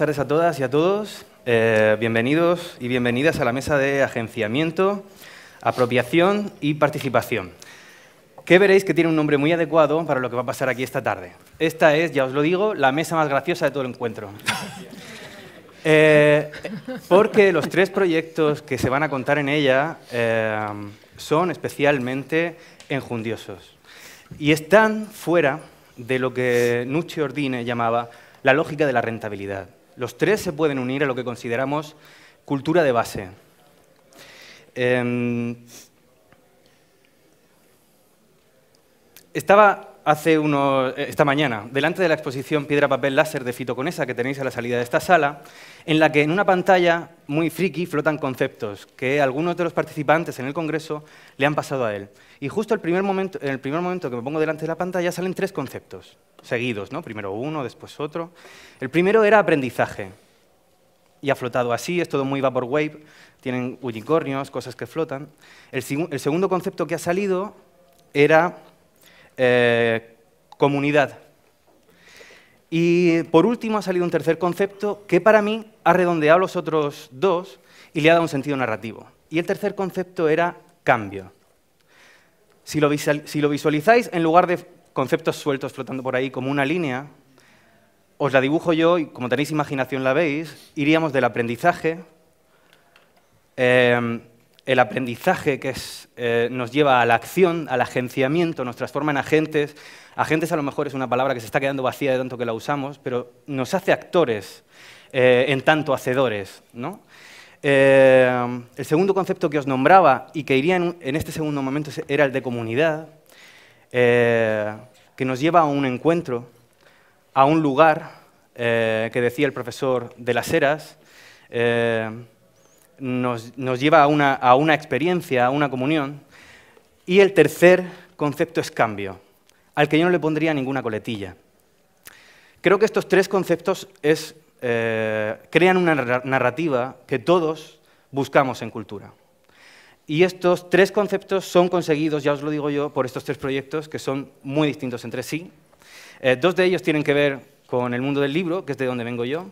Buenas tardes a todas y a todos. Eh, bienvenidos y bienvenidas a la mesa de agenciamiento, apropiación y participación, que veréis que tiene un nombre muy adecuado para lo que va a pasar aquí esta tarde. Esta es, ya os lo digo, la mesa más graciosa de todo el encuentro. Eh, porque los tres proyectos que se van a contar en ella eh, son especialmente enjundiosos y están fuera de lo que Nucci Ordine llamaba la lógica de la rentabilidad. Los tres se pueden unir a lo que consideramos cultura de base. Em, estaba hace uno, eh, esta mañana, delante de la exposición Piedra, Papel, Láser de Fitoconesa que tenéis a la salida de esta sala, en la que en una pantalla muy friki flotan conceptos que algunos de los participantes en el Congreso le han pasado a él. Y justo el primer momento, en el primer momento que me pongo delante de la pantalla salen tres conceptos seguidos, ¿no? primero uno, después otro. El primero era aprendizaje. Y ha flotado así, es todo muy vaporwave, tienen unicornios, cosas que flotan. el segundo concepto que ha salido era eh, comunidad. Y por último ha salido un tercer concepto que para mí ha redondeado los otros dos y le ha dado un sentido narrativo. Y el tercer concepto era cambio. Si lo, si lo visualizáis, en lugar de conceptos sueltos flotando por ahí como una línea, os la dibujo yo y como tenéis imaginación la veis, iríamos del aprendizaje, eh, el aprendizaje que eh, nos lleva a la acción, al agenciamiento, nos transforma en agentes. Agentes a lo mejor es una palabra que se está quedando vacía de tanto que la usamos, pero nos hace actores eh, en tanto hacedores. Eh, el segundo concepto que os nombraba y que iría en, este segundo momento era el de comunidad, que nos lleva a un encuentro, a un lugar que decía el profesor de las eras nos, lleva a una, experiencia, a una comunión. Y el tercer concepto es cambio, al que yo no le pondría ninguna coletilla. Creo que estos tres conceptos eh, crean una narrativa que todos buscamos en cultura. Y estos tres conceptos son conseguidos, ya os lo digo yo, por estos tres proyectos que son muy distintos entre sí. Eh, dos de ellos tienen que ver con el mundo del libro, que es de donde vengo yo,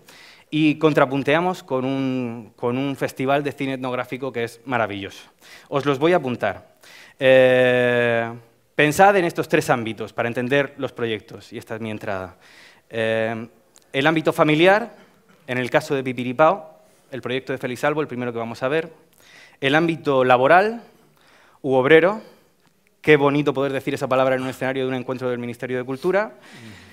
y contrapunteamos con un, con un festival de cine etnográfico que es maravilloso. Os los voy a apuntar. Eh, pensad en estos tres ámbitos para entender los proyectos, y esta es mi entrada. Eh, el ámbito familiar, en el caso de Pipiripao, el proyecto de Feliz Albo, el primero que vamos a ver. El ámbito laboral u obrero, qué bonito poder decir esa palabra en un escenario de un encuentro del Ministerio de Cultura.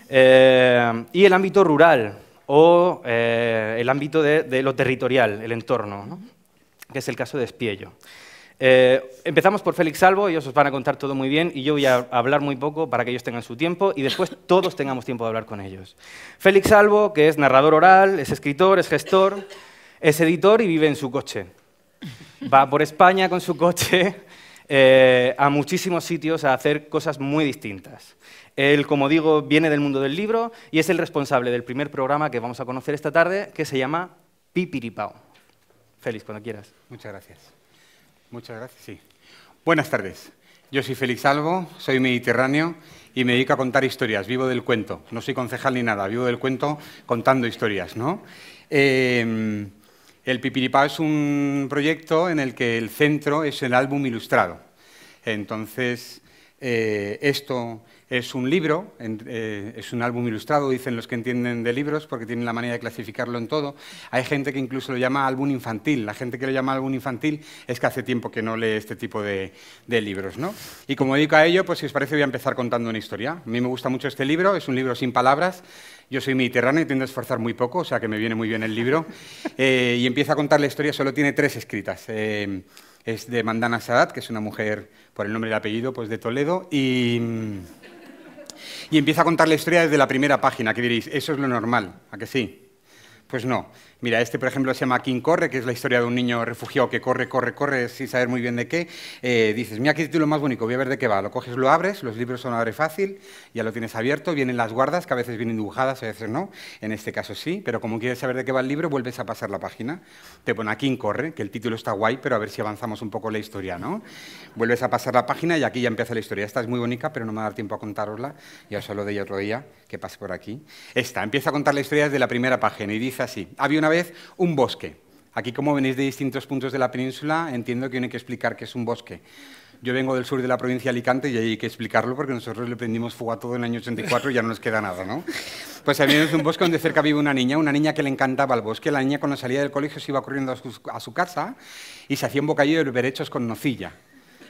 Eh, y el ámbito rural, o eh, el ámbito de, lo territorial, el entorno, que es el caso de Espiello. Eh, empezamos por Félix Salvo, ellos os van a contar todo muy bien y yo voy a hablar muy poco para que ellos tengan su tiempo y después todos tengamos tiempo de hablar con ellos. Félix Salvo, que es narrador oral, es escritor, es gestor, es editor y vive en su coche. Va por España con su coche eh, a muchísimos sitios a hacer cosas muy distintas. Él, como digo, viene del mundo del libro y es el responsable del primer programa que vamos a conocer esta tarde, que se llama Pipiripao. Félix, cuando quieras. Muchas gracias. Muchas gracias, sí. Buenas tardes. Yo soy Félix Albo, soy mediterráneo y me dedico a contar historias. Vivo del cuento. No soy concejal ni nada, vivo del cuento contando historias, ¿no? Eh, el Pipiripá es un proyecto en el que el centro es el álbum ilustrado. Entonces, eh, esto es un libro, eh, es un álbum ilustrado, dicen los que entienden de libros, porque tienen la manera de clasificarlo en todo. Hay gente que incluso lo llama álbum infantil. La gente que lo llama álbum infantil es que hace tiempo que no lee este tipo de, libros. ¿no? Y como dedico a ello, pues si os parece voy a empezar contando una historia. A mí me gusta mucho este libro, es un libro sin palabras. Yo soy mediterráneo y tiendo a esforzar muy poco, o sea que me viene muy bien el libro. Eh, y empieza a contar la historia, solo tiene tres escritas. Eh, es de Mandana Sadat, que es una mujer por el nombre y el apellido, pues de Toledo, y y empieza a contar la historia desde la primera página, que diréis, eso es lo normal, ¿a que sí? Pues no, Mira, este por ejemplo se llama King Corre, que es la historia de un niño refugiado que corre, corre, corre sin saber muy bien de qué. Eh, dices, mira qué título más bonito, voy a ver de qué va. Lo coges, lo abres, los libros son abre fácil, ya lo tienes abierto, vienen las guardas, que a veces vienen dibujadas, a veces no, en este caso sí, pero como quieres saber de qué va el libro, vuelves a pasar la página. Te pone a King Corre, que el título está guay, pero a ver si avanzamos un poco la historia, ¿no? Vuelves a pasar la página y aquí ya empieza la historia. Esta es muy bonita, pero no me va a dar tiempo a contárosla, ya os hablo de ella otro día, que pase por aquí. Esta empieza a contar la historia desde la primera página y dice así, había una un bosque. Aquí, como venís de distintos puntos de la península, entiendo que uno hay que explicar qué es un bosque. Yo vengo del sur de la provincia de Alicante y hay que explicarlo porque nosotros le prendimos fuego a todo en el año 84 y ya no nos queda nada, ¿no? Pues a es un bosque donde cerca vive una niña, una niña que le encantaba el bosque. La niña cuando salía del colegio se iba corriendo a su, casa y se hacía un bocadillo de derechos con nocilla.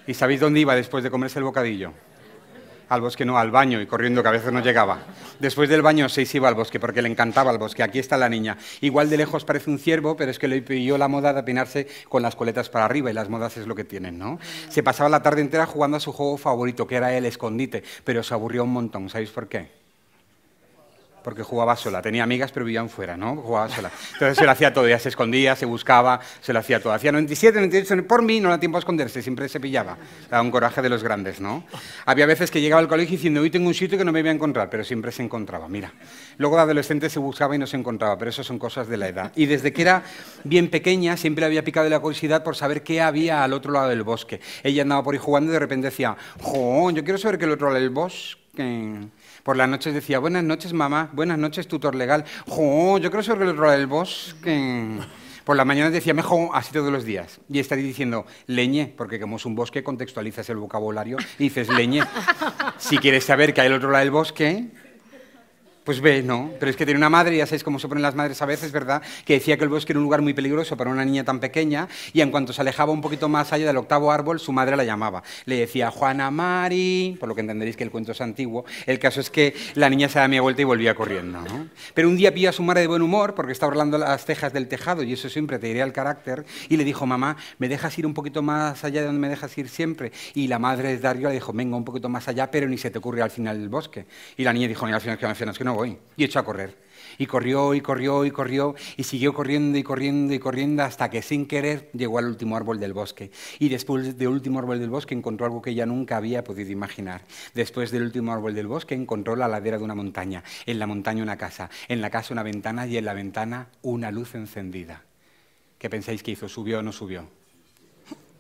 ¿Y sabéis dónde iba después de comerse el bocadillo? al bosque no, al baño y corriendo que a veces no llegaba. Después del baño se iba al bosque porque le encantaba el bosque. Aquí está la niña. Igual de lejos parece un ciervo, pero es que le pilló la moda de peinarse con las coletas para arriba y las modas es lo que tienen, ¿no? Se pasaba la tarde entera jugando a su juego favorito, que era el escondite, pero se aburrió un montón. ¿Sabéis por qué? porque jugaba sola. Tenía amigas, pero vivían fuera, ¿no? Jugaba sola. Entonces se lo hacía todo, ya se escondía, se buscaba, se lo hacía todo. Hacía 97, 98, por mí no era tiempo a esconderse, siempre se pillaba. Era un coraje de los grandes, ¿no? Había veces que llegaba al colegio diciendo, hoy tengo un sitio que no me voy a encontrar, pero siempre se encontraba, mira. Luego de adolescente se buscaba y no se encontraba, pero eso son cosas de la edad. Y desde que era bien pequeña siempre había picado la curiosidad por saber qué había al otro lado del bosque. Ella andaba por ahí jugando y de repente decía, jo, yo quiero saber qué el otro lado del bosque... Por las noches decía, buenas noches mamá, buenas noches tutor legal. ¡Jo! Yo creo que sobre el rol del bosque. Por la mañana decía mejor así todos los días. Y estaría diciendo leñe, porque como es un bosque, contextualizas el vocabulario y dices leñe. si quieres saber que hay el otro lado del bosque, pues ve, no. Pero es que tiene una madre, ya sabéis cómo se ponen las madres a veces, ¿verdad? Que decía que el bosque era un lugar muy peligroso para una niña tan pequeña y en cuanto se alejaba un poquito más allá del octavo árbol, su madre la llamaba. Le decía, Juana Mari, por lo que entenderéis que el cuento es antiguo. El caso es que la niña se da media vuelta y volvía corriendo. Pero un día pilla a su madre de buen humor porque estaba orlando las tejas del tejado y eso siempre te diría el carácter y le dijo, mamá, ¿me dejas ir un poquito más allá de donde me dejas ir siempre? Y la madre de Darío le dijo, venga, un poquito más allá, pero ni se te ocurre al final del bosque. Y la niña dijo, ni al final, que no y echó a correr. Y corrió y corrió y corrió y siguió corriendo y corriendo y corriendo hasta que sin querer llegó al último árbol del bosque. Y después del último árbol del bosque encontró algo que ella nunca había podido imaginar. Después del último árbol del bosque encontró la ladera de una montaña, en la montaña una casa, en la casa una ventana y en la ventana una luz encendida. ¿Qué pensáis que hizo? ¿Subió o no subió?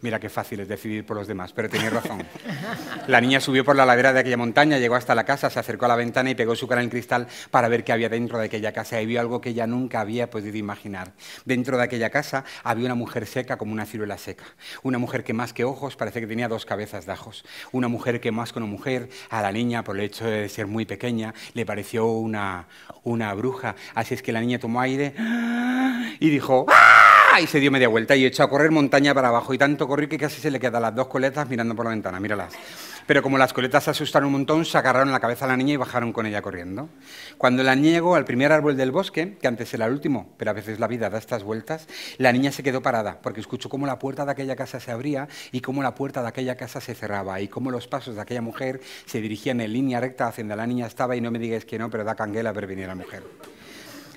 Mira qué fácil es decidir por los demás, pero tenía razón. La niña subió por la ladera de aquella montaña, llegó hasta la casa, se acercó a la ventana y pegó su cara en cristal para ver qué había dentro de aquella casa y vio algo que ella nunca había podido imaginar. Dentro de aquella casa había una mujer seca como una ciruela seca, una mujer que más que ojos parece que tenía dos cabezas de ajos, una mujer que más que una mujer, a la niña por el hecho de ser muy pequeña, le pareció una, bruja. Así es que la niña tomó aire y dijo... ¡Ah! Y se dio media vuelta y echó a correr montaña para abajo. Y tanto corrió que casi se le quedan las dos coletas mirando por la ventana. Míralas. Pero como las coletas se asustaron un montón, se agarraron la cabeza a la niña y bajaron con ella corriendo. Cuando la niego al primer árbol del bosque, que antes era el último, pero a veces la vida da estas vueltas, la niña se quedó parada, porque escuchó cómo la puerta de aquella casa se abría y cómo la puerta de aquella casa se cerraba y cómo los pasos de aquella mujer se dirigían en línea recta hacia donde la niña estaba y no me digáis que no, pero da canguela ver venir a la mujer.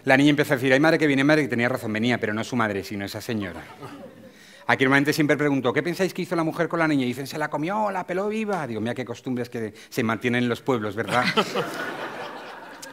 La niña empezó a decir, hay madre que viene, madre que tenía razón, venía, pero no su madre, sino esa señora. Aquí normalmente siempre pregunto, ¿qué pensáis que hizo la mujer con la niña? Y dicen, se la comió, la peló viva. Digo, mira qué costumbres que se mantienen en los pueblos, ¿verdad?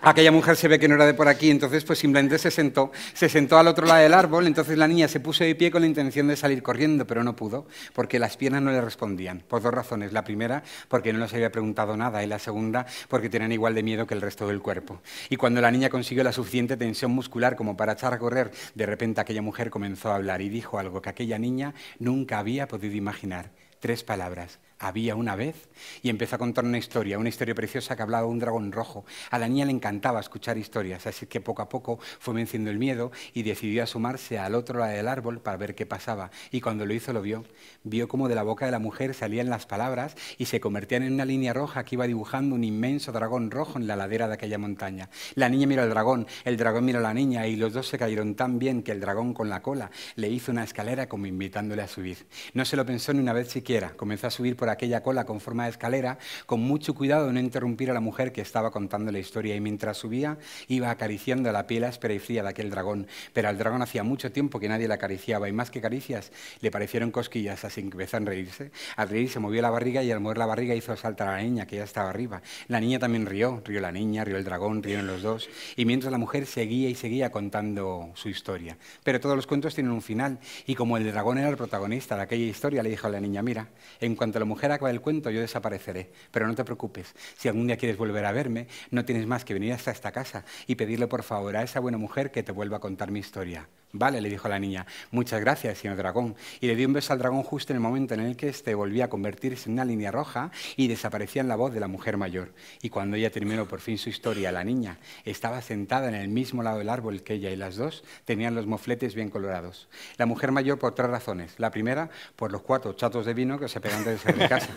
aquella mujer se ve que no era de por aquí, entonces pues simplemente se sentó, se sentó al otro lado del árbol, entonces la niña se puso de pie con la intención de salir corriendo, pero no pudo, porque las piernas no le respondían, por dos razones. La primera, porque no les había preguntado nada, y la segunda, porque tenían igual de miedo que el resto del cuerpo. Y cuando la niña consiguió la suficiente tensión muscular como para echar a correr, de repente aquella mujer comenzó a hablar y dijo algo que aquella niña nunca había podido imaginar. Tres palabras, había una vez, y empezó a contar una historia, una historia preciosa que hablaba de un dragón rojo. A la niña le encantaba escuchar historias, así que poco a poco fue venciendo el miedo y decidió asomarse al otro lado del árbol para ver qué pasaba. Y cuando lo hizo lo vio. Vio cómo de la boca de la mujer salían las palabras y se convertían en una línea roja que iba dibujando un inmenso dragón rojo en la ladera de aquella montaña. La niña miró al dragón, el dragón miró a la niña y los dos se cayeron tan bien que el dragón con la cola le hizo una escalera como invitándole a subir. No se lo pensó ni una vez siquiera, comenzó a subir por aquella cola con forma de escalera, con mucho cuidado de no interrumpir a la mujer que estaba contando la historia y mientras subía iba acariciando la piel áspera y fría de aquel dragón. Pero al dragón hacía mucho tiempo que nadie la acariciaba y más que caricias le parecieron cosquillas, así que empezó a reírse. Al reírse movió la barriga y al mover la barriga hizo saltar a la niña que ya estaba arriba. La niña también rió, rió la niña, rió el dragón, rieron los dos. Y mientras la mujer seguía y seguía contando su historia. Pero todos los cuentos tienen un final y como el dragón era el protagonista de aquella historia, le dijo a la niña, mira, en cuanto a la mujer mujer acaba el cuento, yo desapareceré. Pero no te preocupes, si algún día quieres volver a verme, no tienes más que venir hasta esta casa y pedirle por favor a esa buena mujer que te vuelva a contar mi historia. Vale, le dijo la niña, muchas gracias, señor dragón. Y le dio un beso al dragón justo en el momento en el que este volvía a convertirse en una línea roja y desaparecía en la voz de la mujer mayor. Y cuando ella terminó por fin su historia, la niña estaba sentada en el mismo lado del árbol que ella y las dos tenían los mofletes bien colorados. La mujer mayor por tres razones. La primera, por los cuatro chatos de vino que se pegan desde casa.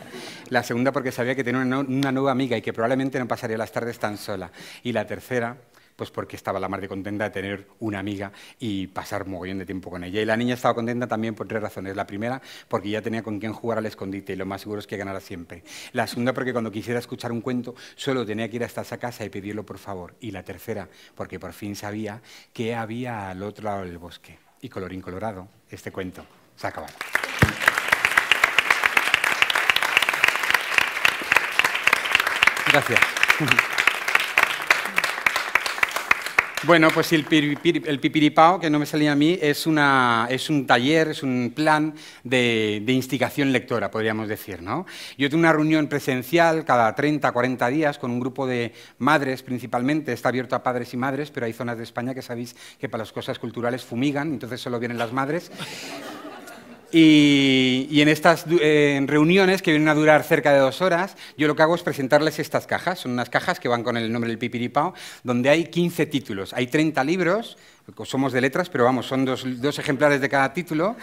La segunda, porque sabía que tenía una nueva amiga y que probablemente no pasaría las tardes tan sola. Y la tercera, pues porque estaba la mar contenta de tener una amiga y pasar mogollón de tiempo con ella. Y la niña estaba contenta también por tres razones. La primera, porque ya tenía con quién jugar al escondite y lo más seguro es que ganara siempre. La segunda, porque cuando quisiera escuchar un cuento solo tenía que ir hasta esa casa y pedirlo por favor. Y la tercera, porque por fin sabía que había al otro lado del bosque. Y colorín colorado, este cuento se ha acabado. Gracias. Bueno, pues el, pipiripao, que no me salía a mí, es, un taller, es un plan de, instigación lectora, podríamos decir. ¿no? Yo tengo una reunión presencial cada 30, 40 días con un grupo de madres principalmente. Está abierto a padres y madres, pero hay zonas de España que sabéis que para las cosas culturales fumigan, entonces solo vienen las madres. Y, en estas reuniones, que vienen a durar cerca de dos horas, yo lo que hago es presentarles estas cajas. Son unas cajas que van con el nombre del Pipiripao, donde hay 15 títulos. Hay 30 libros, somos de letras, pero vamos, son dos ejemplares de cada título.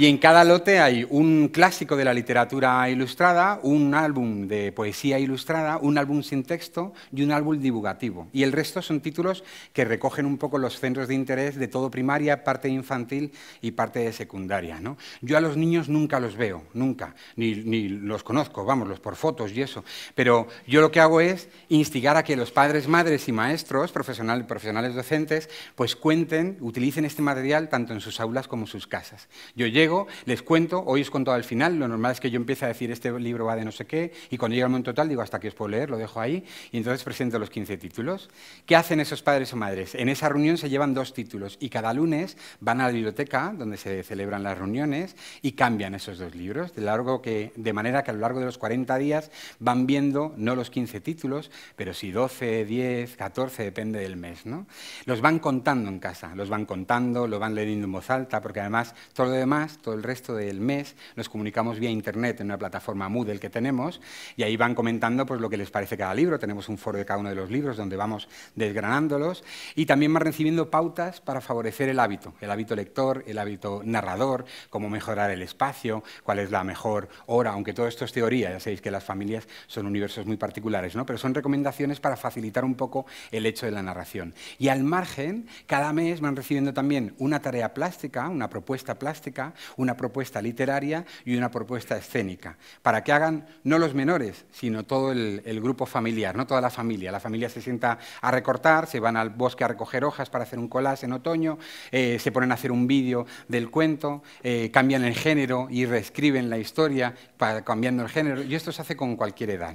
Y en cada lote hay un clásico de la literatura ilustrada, un álbum de poesía ilustrada, un álbum sin texto y un álbum divulgativo. Y el resto son títulos que recogen un poco los centros de interés de todo primaria, parte infantil y parte de secundaria. Yo a los niños nunca los veo, nunca, ni, los conozco, vamos, los por fotos y eso. Pero yo lo que hago es instigar a que los padres, madres y maestros, profesionales profesionales docentes, pues cuenten, utilicen este material tanto en sus aulas como en sus casas. Yo les cuento, hoy os cuento al final, lo normal es que yo empiece a decir este libro va de no sé qué, y cuando llega el momento total digo hasta aquí os puedo leer, lo dejo ahí, y entonces presento los 15 títulos. ¿Qué hacen esos padres o madres? En esa reunión se llevan dos títulos y cada lunes van a la biblioteca, donde se celebran las reuniones, y cambian esos dos libros, de, largo que, de manera que a lo largo de los 40 días van viendo no los 15 títulos, pero sí 12, 10, 14, depende del mes. ¿no? Los van contando en casa, los van contando, lo van leyendo en voz alta, porque además todo lo demás todo el resto del mes, nos comunicamos vía Internet en una plataforma Moodle que tenemos y ahí van comentando pues, lo que les parece cada libro. Tenemos un foro de cada uno de los libros donde vamos desgranándolos y también van recibiendo pautas para favorecer el hábito, el hábito lector, el hábito narrador, cómo mejorar el espacio, cuál es la mejor hora, aunque todo esto es teoría, ya sabéis que las familias son universos muy particulares, ¿no? pero son recomendaciones para facilitar un poco el hecho de la narración. Y al margen, cada mes van recibiendo también una tarea plástica, una propuesta plástica, una propuesta literaria y una propuesta escénica, para que hagan no los menores, sino todo el, grupo familiar, no toda la familia. La familia se sienta a recortar, se van al bosque a recoger hojas para hacer un collage en otoño, eh, se ponen a hacer un vídeo del cuento, eh, cambian el género y reescriben la historia para, cambiando el género, y esto se hace con cualquier edad.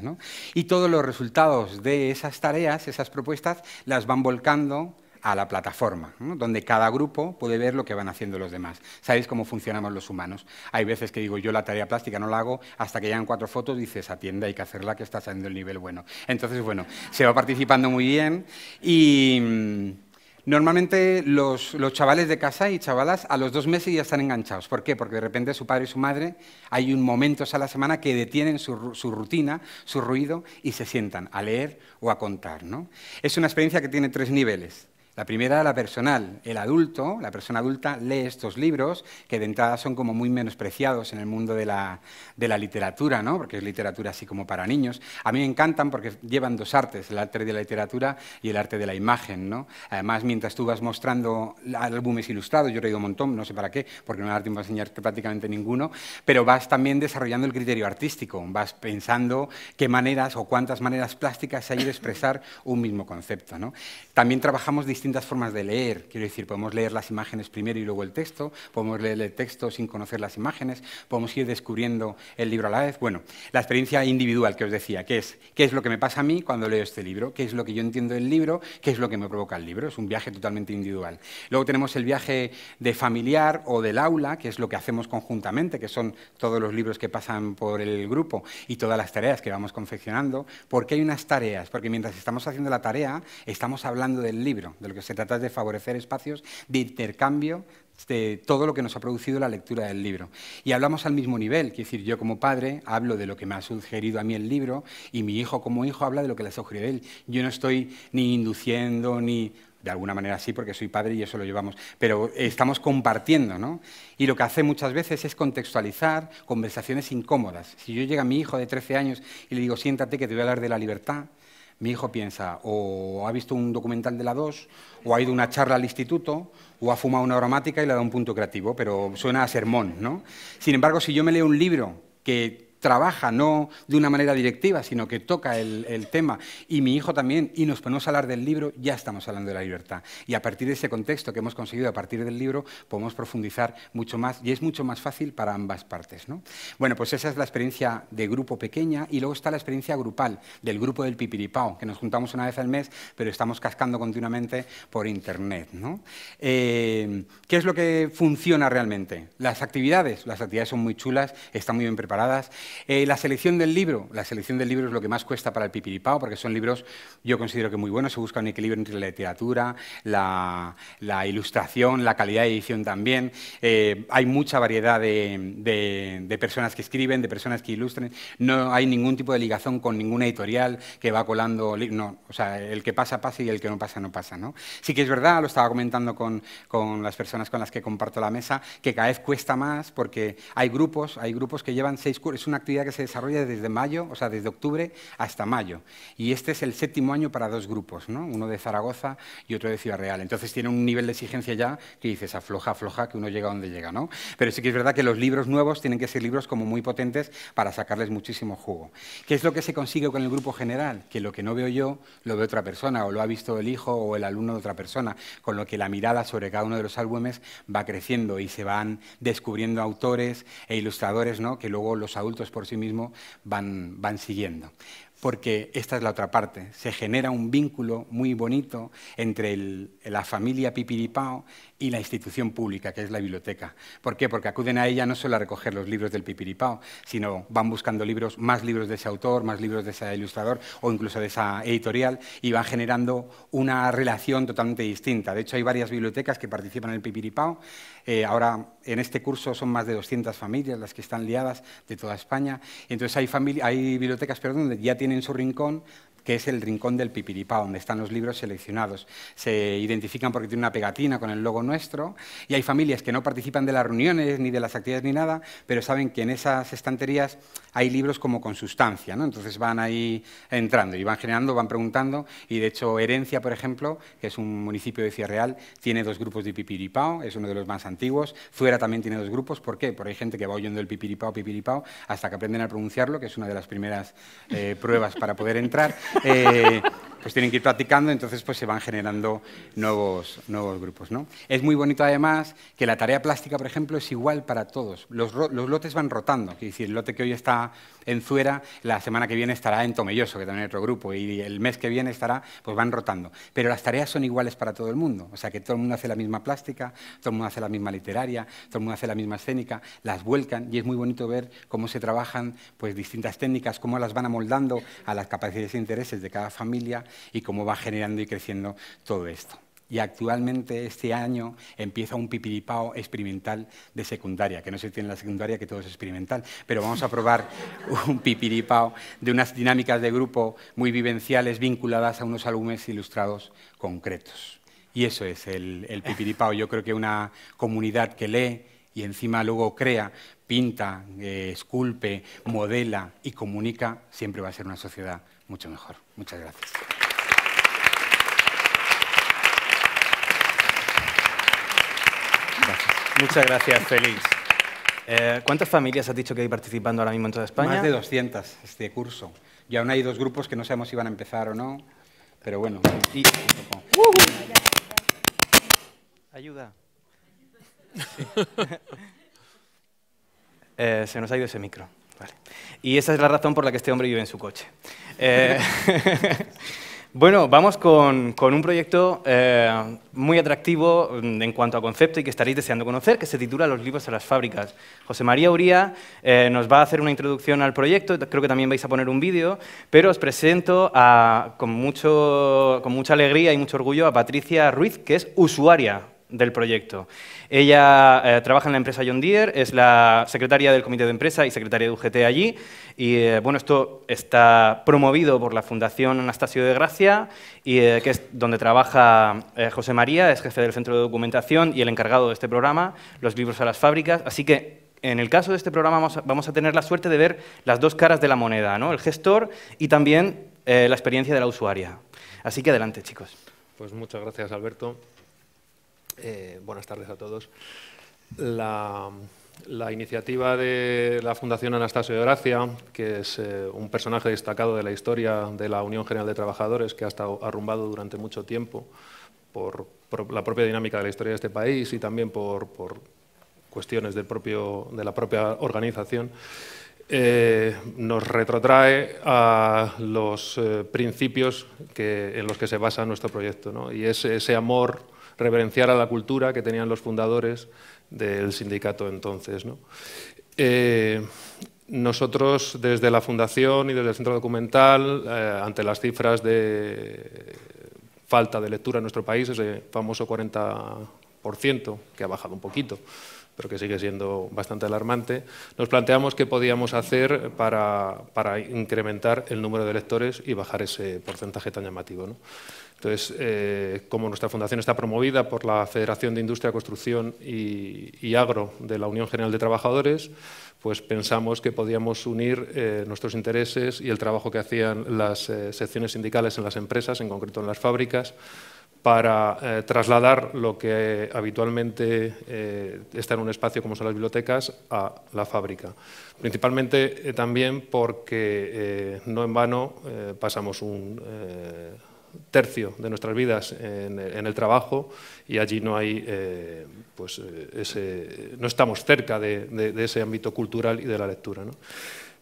Y todos los resultados de esas tareas, esas propuestas, las van volcando a la plataforma, donde cada grupo puede ver lo que van haciendo los demás. Sabéis cómo funcionamos los humanos. Hay veces que digo, yo la tarea plástica no la hago hasta que llegan cuatro fotos, dices, atienda, hay que hacerla, que está saliendo el nivel bueno. Entonces, bueno, se va participando muy bien y... Mm, normalmente los, chavales de casa y chavalas a los dos meses ya están enganchados. ¿Por qué? Porque de repente su padre y su madre hay un momentos a la semana que detienen su, su, rutina, su ruido y se sientan a leer o a contar. ¿no? Es una experiencia que tiene tres niveles. La primera, la personal. El adulto, la persona adulta, lee estos libros que de entrada son como muy menospreciados en el mundo de la, de la literatura, ¿no? porque es literatura así como para niños. A mí me encantan porque llevan dos artes, el arte de la literatura y el arte de la imagen. ¿no? Además, mientras tú vas mostrando álbumes ilustrados, yo he leído un montón, no sé para qué, porque no me da tiempo a enseñarte prácticamente ninguno, pero vas también desarrollando el criterio artístico, vas pensando qué maneras o cuántas maneras plásticas hay de expresar un mismo concepto. ¿no? También trabajamos distintas formas de leer. Quiero decir, podemos leer las imágenes primero y luego el texto, podemos leer el texto sin conocer las imágenes, podemos ir descubriendo el libro a la vez. Bueno, la experiencia individual que os decía, que es qué es lo que me pasa a mí cuando leo este libro, qué es lo que yo entiendo del libro, qué es lo que me provoca el libro. Es un viaje totalmente individual. Luego tenemos el viaje de familiar o del aula, que es lo que hacemos conjuntamente, que son todos los libros que pasan por el grupo y todas las tareas que vamos confeccionando. ¿Por qué hay unas tareas, porque mientras estamos haciendo la tarea, estamos hablando del libro, de lo porque se trata de favorecer espacios de intercambio de todo lo que nos ha producido la lectura del libro. Y hablamos al mismo nivel, quiero decir, yo como padre hablo de lo que me ha sugerido a mí el libro y mi hijo como hijo habla de lo que le ha sugerido él. Yo no estoy ni induciendo ni de alguna manera sí, porque soy padre y eso lo llevamos, pero estamos compartiendo, ¿no? Y lo que hace muchas veces es contextualizar conversaciones incómodas. Si yo llega a mi hijo de 13 años y le digo, siéntate que te voy a hablar de la libertad, mi hijo piensa, o ha visto un documental de la 2, o ha ido a una charla al instituto, o ha fumado una aromática y le da un punto creativo, pero suena a sermón, ¿no? Sin embargo, si yo me leo un libro que trabaja no de una manera directiva, sino que toca el, tema, y mi hijo también, y nos ponemos a hablar del libro, ya estamos hablando de la libertad. Y a partir de ese contexto que hemos conseguido a partir del libro, podemos profundizar mucho más, y es mucho más fácil para ambas partes. ¿no? Bueno, pues esa es la experiencia de grupo pequeña, y luego está la experiencia grupal, del grupo del pipiripao, que nos juntamos una vez al mes, pero estamos cascando continuamente por Internet. ¿no? Eh, ¿Qué es lo que funciona realmente? Las actividades. Las actividades son muy chulas, están muy bien preparadas. Eh, la selección del libro. La selección del libro es lo que más cuesta para el pipiripao, porque son libros, yo considero que muy buenos, se busca un equilibrio entre la literatura, la, ilustración, la calidad de edición también. Eh, hay mucha variedad de, personas que escriben, de personas que ilustren. No hay ningún tipo de ligazón con ninguna editorial que va colando... o sea, el que pasa, pasa y el que no pasa, no pasa. ¿no? Sí que es verdad, lo estaba comentando con, las personas con las que comparto la mesa, que cada vez cuesta más porque hay grupos, hay grupos que llevan seis cursos, es una actividad que se desarrolla desde mayo, o sea, desde octubre hasta mayo. Y este es el séptimo año para dos grupos, ¿no? uno de Zaragoza y otro de Ciudad Real. Entonces tiene un nivel de exigencia ya que dices, afloja, afloja, que uno llega donde llega. ¿no? Pero sí que es verdad que los libros nuevos tienen que ser libros como muy potentes para sacarles muchísimo jugo. ¿Qué es lo que se consigue con el grupo general? Que lo que no veo yo lo ve otra persona, o lo ha visto el hijo o el alumno de otra persona, con lo que la mirada sobre cada uno de los álbumes va creciendo y se van descubriendo autores e ilustradores ¿no? que luego los adultos por sí mismo, van, van siguiendo. Porque esta es la otra parte, se genera un vínculo muy bonito entre la familia Pipiripao y la institución pública, que es la biblioteca. ¿Por qué? Porque acuden a ella no solo a recoger los libros del Pipiripao, sino van buscando libros, más libros de ese autor, más libros de ese ilustrador o incluso de esa editorial y van generando una relación totalmente distinta. De hecho, hay varias bibliotecas que participan en el Pipiripao. Eh, ahora en este curso son más de 200 familias las que están liadas de toda España. Entonces hay, bibliotecas perdón, donde ya tienen su rincón, que es el rincón del Pipiripao, donde están los libros seleccionados. Se identifican porque tiene una pegatina con el logo nuestro y hay familias que no participan de las reuniones, ni de las actividades, ni nada, pero saben que en esas estanterías hay libros como con sustancia, ¿no? Entonces van ahí entrando y van generando, van preguntando y de hecho Herencia, por ejemplo, que es un municipio de Cierreal, tiene dos grupos de Pipiripao, es uno de los más antiguos. fuera también tiene dos grupos, ¿por qué? Porque hay gente que va oyendo el Pipiripao, Pipiripao, hasta que aprenden a pronunciarlo, que es una de las primeras eh, pruebas para poder entrar. Eh, pues tienen que ir practicando, entonces pues se van generando nuevos, nuevos grupos. ¿no? Es muy bonito además que la tarea plástica, por ejemplo, es igual para todos. Los, los lotes van rotando, es decir, el lote que hoy está en Zuera, la semana que viene estará en Tomelloso, que también es otro grupo, y el mes que viene estará, pues van rotando. Pero las tareas son iguales para todo el mundo, o sea que todo el mundo hace la misma plástica, todo el mundo hace la misma literaria, todo el mundo hace la misma escénica, las vuelcan y es muy bonito ver cómo se trabajan pues, distintas técnicas, cómo las van amoldando a las capacidades e intereses de cada familia y cómo va generando y creciendo todo esto y actualmente este año empieza un pipiripao experimental de secundaria, que no se tiene la secundaria que todo es experimental, pero vamos a probar un pipiripao de unas dinámicas de grupo muy vivenciales vinculadas a unos álbumes ilustrados concretos. Y eso es el, pipiripao. Yo creo que una comunidad que lee y encima luego crea, pinta, eh, esculpe, modela y comunica, siempre va a ser una sociedad mucho mejor. Muchas gracias. Muchas gracias, Félix. Eh, ¿Cuántas familias has dicho que hay participando ahora mismo en toda España? Más de 200 este curso. Y aún hay dos grupos que no sabemos si van a empezar o no, pero bueno. ¡Uh! Ayuda. Eh, se nos ha ido ese micro. Y esa es la razón por la que este hombre vive en su coche. Eh, Bueno, vamos con, un proyecto eh, muy atractivo en cuanto a concepto y que estaréis deseando conocer, que se titula Los libros a las fábricas. José María Uría eh, nos va a hacer una introducción al proyecto, creo que también vais a poner un vídeo, pero os presento con, mucho, con mucha alegría y mucho orgullo a Patricia Ruiz, que es usuaria del proyecto. Ella eh, trabaja en la empresa John Deere, es la secretaria del comité de empresa y secretaria de UGT allí. Y eh, bueno, esto está promovido por la Fundación Anastasio de Gracia, y, eh, que es donde trabaja José María, es jefe del centro de documentación y el encargado de este programa, los libros a las fábricas. Así que en el caso de este programa vamos a, vamos a tener la suerte de ver las dos caras de la moneda, ¿no? el gestor y también la experiencia de la usuaria. Así que adelante, chicos. Pues muchas gracias, Alberto. Eh, buenas tardes a todos. La, iniciativa de la Fundación Anastasio de Gracia, que es eh, un personaje destacado de la historia de la Unión General de Trabajadores, que ha estado arrumbado durante mucho tiempo por, la propia dinámica de la historia de este país y también por, cuestiones del propio, de la propia organización, eh, nos retrotrae a los principios en los que se basa nuestro proyecto. Y es ese amor reverenciar a la cultura que tenían los fundadores del sindicato entonces. Eh, nosotros desde la Fundación y desde el Centro Documental, eh, ante las cifras de falta de lectura en nuestro país, ese famoso 40% que ha bajado un poquito, pero que sigue siendo bastante alarmante, nos planteamos qué podíamos hacer para, para incrementar el número de lectores y bajar ese porcentaje tan llamativo. Entonces, eh, como nuestra fundación está promovida por la Federación de Industria, Construcción y, Agro de la Unión General de Trabajadores, pues pensamos que podíamos unir eh, nuestros intereses y el trabajo que hacían las eh, secciones sindicales en las empresas, en concreto en las fábricas, para eh, trasladar lo que habitualmente eh, está en un espacio como son las bibliotecas a la fábrica. Principalmente eh, también porque no en vano pasamos un tercio de nuestras vidas en, el trabajo y allí no hay, pues, no estamos cerca de, ese ámbito cultural y de la lectura. ¿no?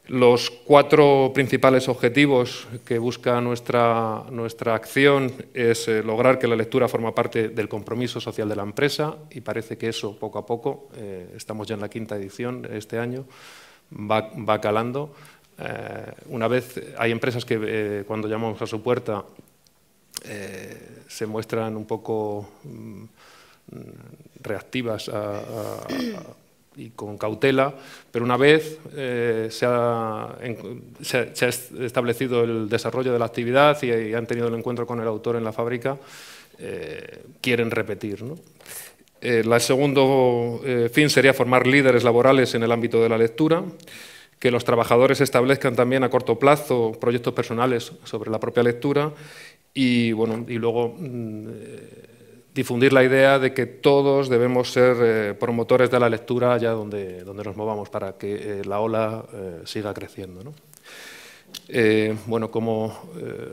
Los cuatro principales objetivos que busca nuestra, nuestra acción es eh, lograr que la lectura forma parte del compromiso social de la empresa y parece que eso poco a poco, eh, estamos ya en la quinta edición este año, va, calando. Eh, una vez hay empresas que cuando llamamos a su puerta se muestran un poco... Mm, reactivas a, y con cautela, pero una vez eh, se, ha, se, establecido el desarrollo de la actividad y, han tenido el encuentro con el autor en la fábrica, eh, quieren repetir. Eh, el segundo fin sería formar líderes laborales en el ámbito de la lectura que los trabajadores establezcan también a corto plazo proyectos personales sobre la propia lectura y, bueno, y luego mm, difundir la idea de que todos debemos ser eh, promotores de la lectura allá donde, donde nos movamos para que eh, la ola eh, siga creciendo. bueno, como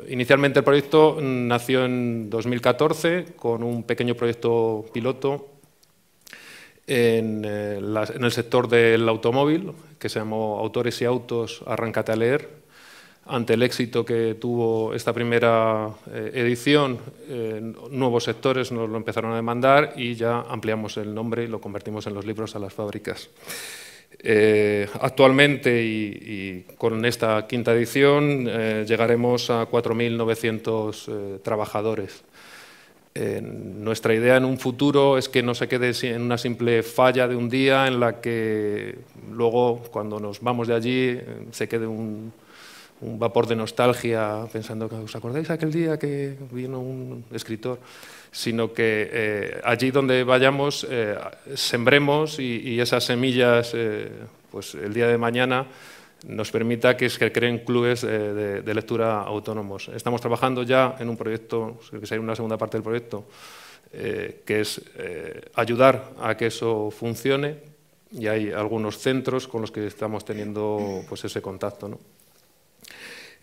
inicialmente el proyecto nació en 2014 con un pequeño proyecto piloto en, en el sector del automóvil que se llamó Autores y Autos, Arráncate a leer, ante el éxito que tuvo esta primera eh, edición, eh, nuevos sectores nos lo empezaron a demandar y ya ampliamos el nombre y lo convertimos en los libros a las fábricas. Eh, actualmente y, con esta quinta edición llegaremos a 4.900 trabajadores. nuestra idea en un futuro es que no se quede en una simple falla de un día en la que luego cuando nos vamos de allí se quede un, un vapor de nostalgia pensando que os acordáis aquel día que vino un escritor, sino que eh, allí donde vayamos eh, sembremos y, esas semillas, eh, pues el día de mañana nos permita que se creen clubes de, lectura autónomos. Estamos trabajando ya en un proyecto, creo que sería una segunda parte del proyecto, que es ayudar a que eso funcione y hay algunos centros con los que estamos teniendo pues, ese contacto. ¿no?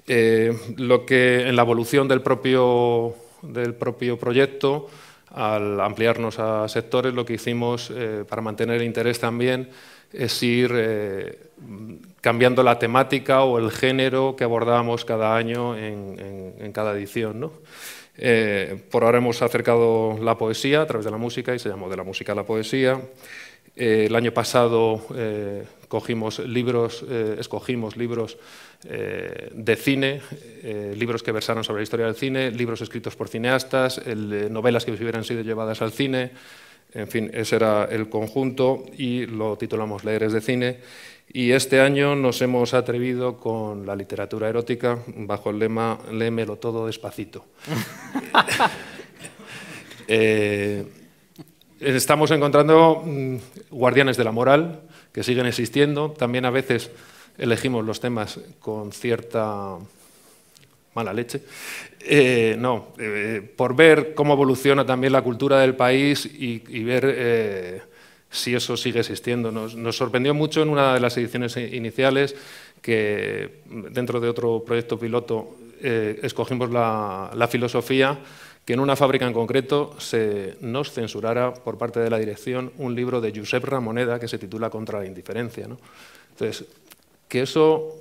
Eh, lo que en la evolución del propio, del propio proyecto, al ampliarnos a sectores, lo que hicimos eh, para mantener el interés también es ir eh, cambiando la temática o el género que abordábamos cada año en, cada edición. por ahora hemos acercado la poesía a través de la música y se llamó de la música a la poesía. el año pasado Cogimos libros, escogimos libros eh, eh, de cine, eh, libros que versaron sobre la historia del cine, libros escritos por cineastas, novelas que hubieran sido llevadas al cine, en fin, ese era el conjunto y lo titulamos Leeres de Cine. Y este año nos hemos atrevido con la literatura erótica bajo el lema Léemelo todo despacito. estamos encontrando mm, guardianes de la moral que siguen existiendo. También a veces elegimos los temas con cierta mala leche. Eh, no, eh, por ver cómo evoluciona también la cultura del país y, ver eh, si eso sigue existiendo. Nos, sorprendió mucho en una de las ediciones iniciales que mm, dentro de otro proyecto piloto escogimos la filosofía que en una fábrica en concreto se nos censurara por parte de la dirección un libro de Josep Ramoneda que se titula Contra la indiferencia. Entonces, que eso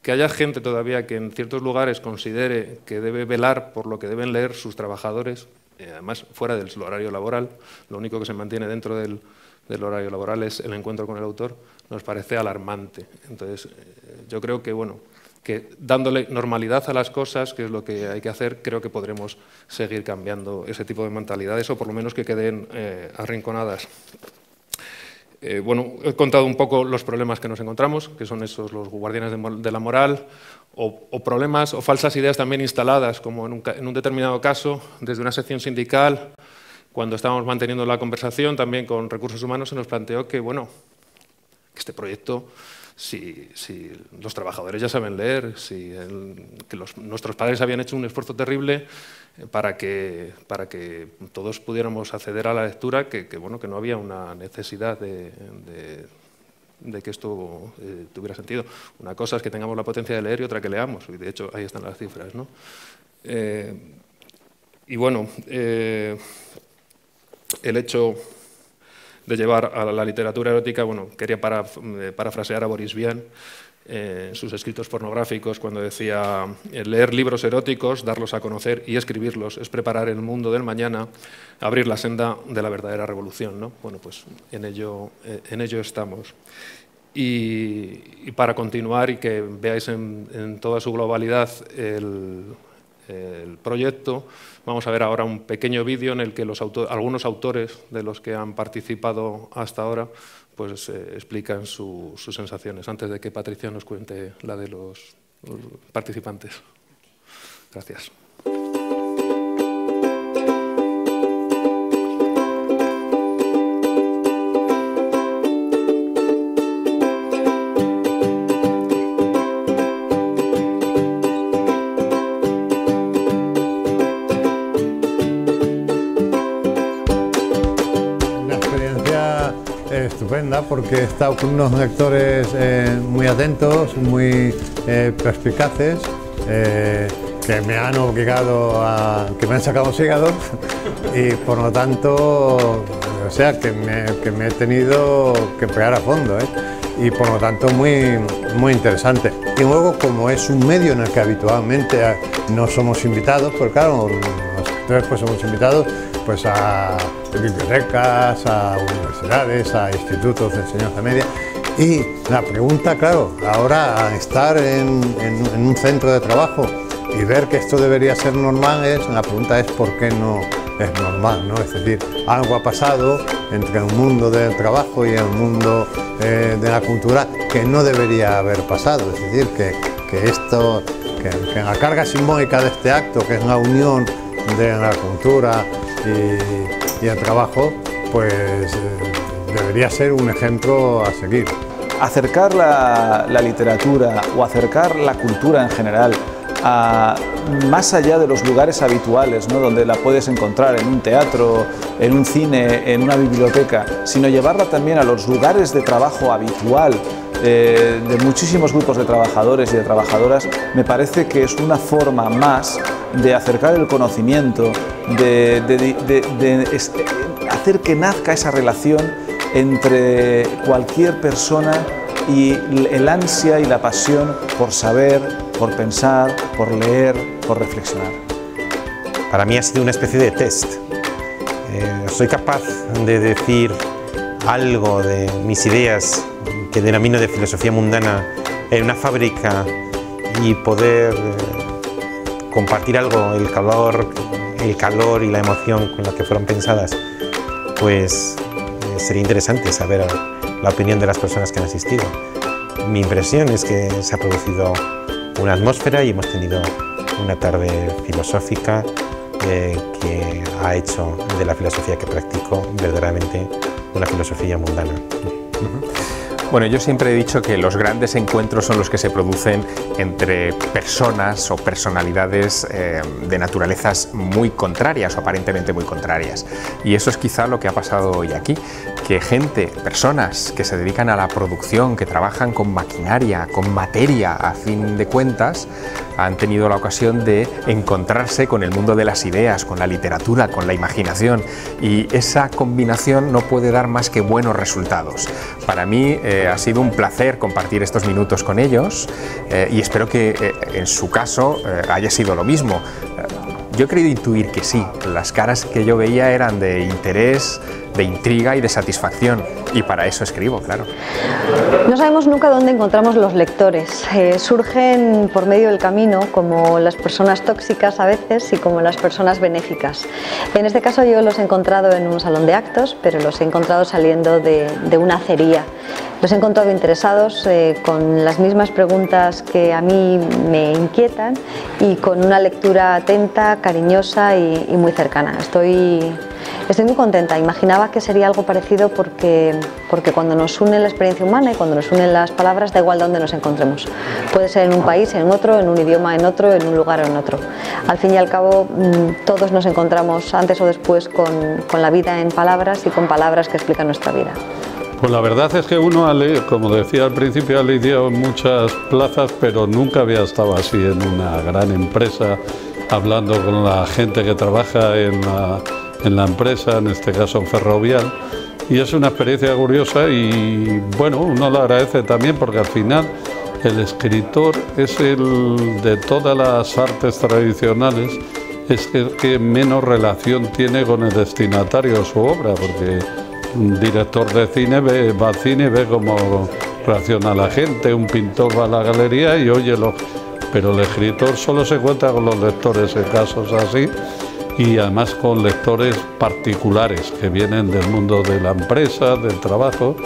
que haya gente todavía que en ciertos lugares considere que debe velar por lo que deben leer sus trabajadores, eh, además fuera del horario laboral, lo único que se mantiene dentro del, horario laboral es el encuentro con el autor, nos parece alarmante. Entonces, eh, yo creo que bueno, que dándole normalidad a las cosas, que es lo que hay que hacer, creo que podremos seguir cambiando ese tipo de mentalidades o por lo menos que queden eh, arrinconadas. Eh, bueno, he contado un poco los problemas que nos encontramos, que son esos los guardianes de, la moral, o, problemas o falsas ideas también instaladas, como en un, determinado caso, desde una sección sindical, cuando estábamos manteniendo la conversación también con recursos humanos, se nos planteó que, bueno, este proyecto si, los trabajadores ya saben leer, si que nuestros padres habían hecho un esfuerzo terrible eh, para que, todos pudiéramos acceder a la lectura, que, bueno, que no había una necesidad de, que esto eh, tuviera sentido. Una cosa es que tengamos la potencia de leer y otra que leamos, y de hecho ahí están las cifras. ¿no? Eh, y bueno, el hecho de llevar a la literatura erótica, bueno, quería eh, parafrasear a Boris Vian, en eh, sus escritos pornográficos cuando decía eh, leer libros eróticos, darlos a conocer y escribirlos es preparar el mundo del mañana, abrir la senda de la verdadera revolución. ¿no? Bueno, pues en ello, en ello estamos. Y, para continuar y que veáis en toda su globalidad el, el proyecto. Vamos a ver ahora un pequeño vídeo en el que algunos autores de los que han participado hasta ahora pues, eh, explican sus sensaciones, antes de que Patricia nos cuente la de los, los participantes. Gracias. porque he estado con unos lectores eh, muy atentos, muy eh, perspicaces, eh, que me han obligado a... que me han sacado hígado y por lo tanto, o sea, que me, he tenido que pegar a fondo y por lo tanto muy, muy interesante. Y luego, como es un medio en el que habitualmente no somos invitados, porque claro, los pues, somos invitados pues a bibliotecas, a universidades, a institutos de enseñanza media. Y la pregunta, claro, ahora estar en, un centro de trabajo y ver que esto debería ser normal, es, la pregunta es por qué no es normal, ¿no? Es decir, algo ha pasado entre el mundo del trabajo y el mundo eh, de la cultura que no debería haber pasado, es decir, que, esto, que, que la carga simbólica de este acto, que es la unión de la cultura, y, el trabajo, pues eh, debería ser un ejemplo a seguir. Acercar la, literatura o acercar la cultura en general a, más allá de los lugares habituales, ¿no? donde la puedes encontrar en un teatro, en un cine, en una biblioteca, sino llevarla también a los lugares de trabajo habitual eh, de muchísimos grupos de trabajadores y de trabajadoras, me parece que es una forma más de acercar el conocimiento, de, hacer que nazca esa relación entre cualquier persona y el ansia y la pasión por saber, por pensar, por leer, por reflexionar. Para mí ha sido una especie de test. Eh, soy capaz de decir algo de mis ideas que denomino de filosofía mundana en una fábrica y poder eh, compartir algo, el calor, el calor y la emoción con la que fueron pensadas, pues eh, sería interesante saber la opinión de las personas que han asistido. Mi impresión es que se ha producido una atmósfera y hemos tenido una tarde filosófica eh, que ha hecho de la filosofía que practico verdaderamente una filosofía mundana. Bueno, yo siempre he dicho que los grandes encuentros son los que se producen entre personas o personalidades eh, de naturalezas muy contrarias o aparentemente muy contrarias. Y eso es quizá lo que ha pasado hoy aquí, que gente, personas que se dedican a la producción, que trabajan con maquinaria, con materia a fin de cuentas, han tenido la ocasión de encontrarse con el mundo de las ideas, con la literatura, con la imaginación y esa combinación no puede dar más que buenos resultados. Para mí eh, ha sido un placer compartir estos minutos con ellos eh, y espero que eh, en su caso haya sido lo mismo. Yo he creído intuir que sí, las caras que yo veía eran de interés, de intriga y de satisfacción. Y para eso escribo, claro. No sabemos nunca dónde encontramos los lectores. Eh, surgen por medio del camino como las personas tóxicas a veces y como las personas benéficas. En este caso yo los he encontrado en un salón de actos, pero los he encontrado saliendo de, una acería. Los he encontrado interesados eh, con las mismas preguntas que a mí me inquietan y con una lectura atenta, cariñosa y, y muy cercana. Estoy Estoy muy contenta, imaginaba que sería algo parecido porque, porque cuando nos une la experiencia humana y cuando nos unen las palabras da igual dónde nos encontremos. Puede ser en un país, en otro, en un idioma, en otro, en un lugar o en otro. Al fin y al cabo mm, todos nos encontramos antes o después con, la vida en palabras y con palabras que explican nuestra vida. Pues la verdad es que uno, ha como decía al principio, ha leído muchas plazas, pero nunca había estado así en una gran empresa, hablando con la gente que trabaja en la en la empresa, en este caso en Ferrovial. Y es una experiencia curiosa y bueno, uno lo agradece también porque al final el escritor es el de todas las artes tradicionales, es el que menos relación tiene con el destinatario de su obra, porque un director de cine ve, va al cine y ve cómo reacciona la gente, un pintor va a la galería y oye lo... Pero el escritor solo se cuenta con los lectores en casos así y además con lectores particulares que vienen del mundo de la empresa, del trabajo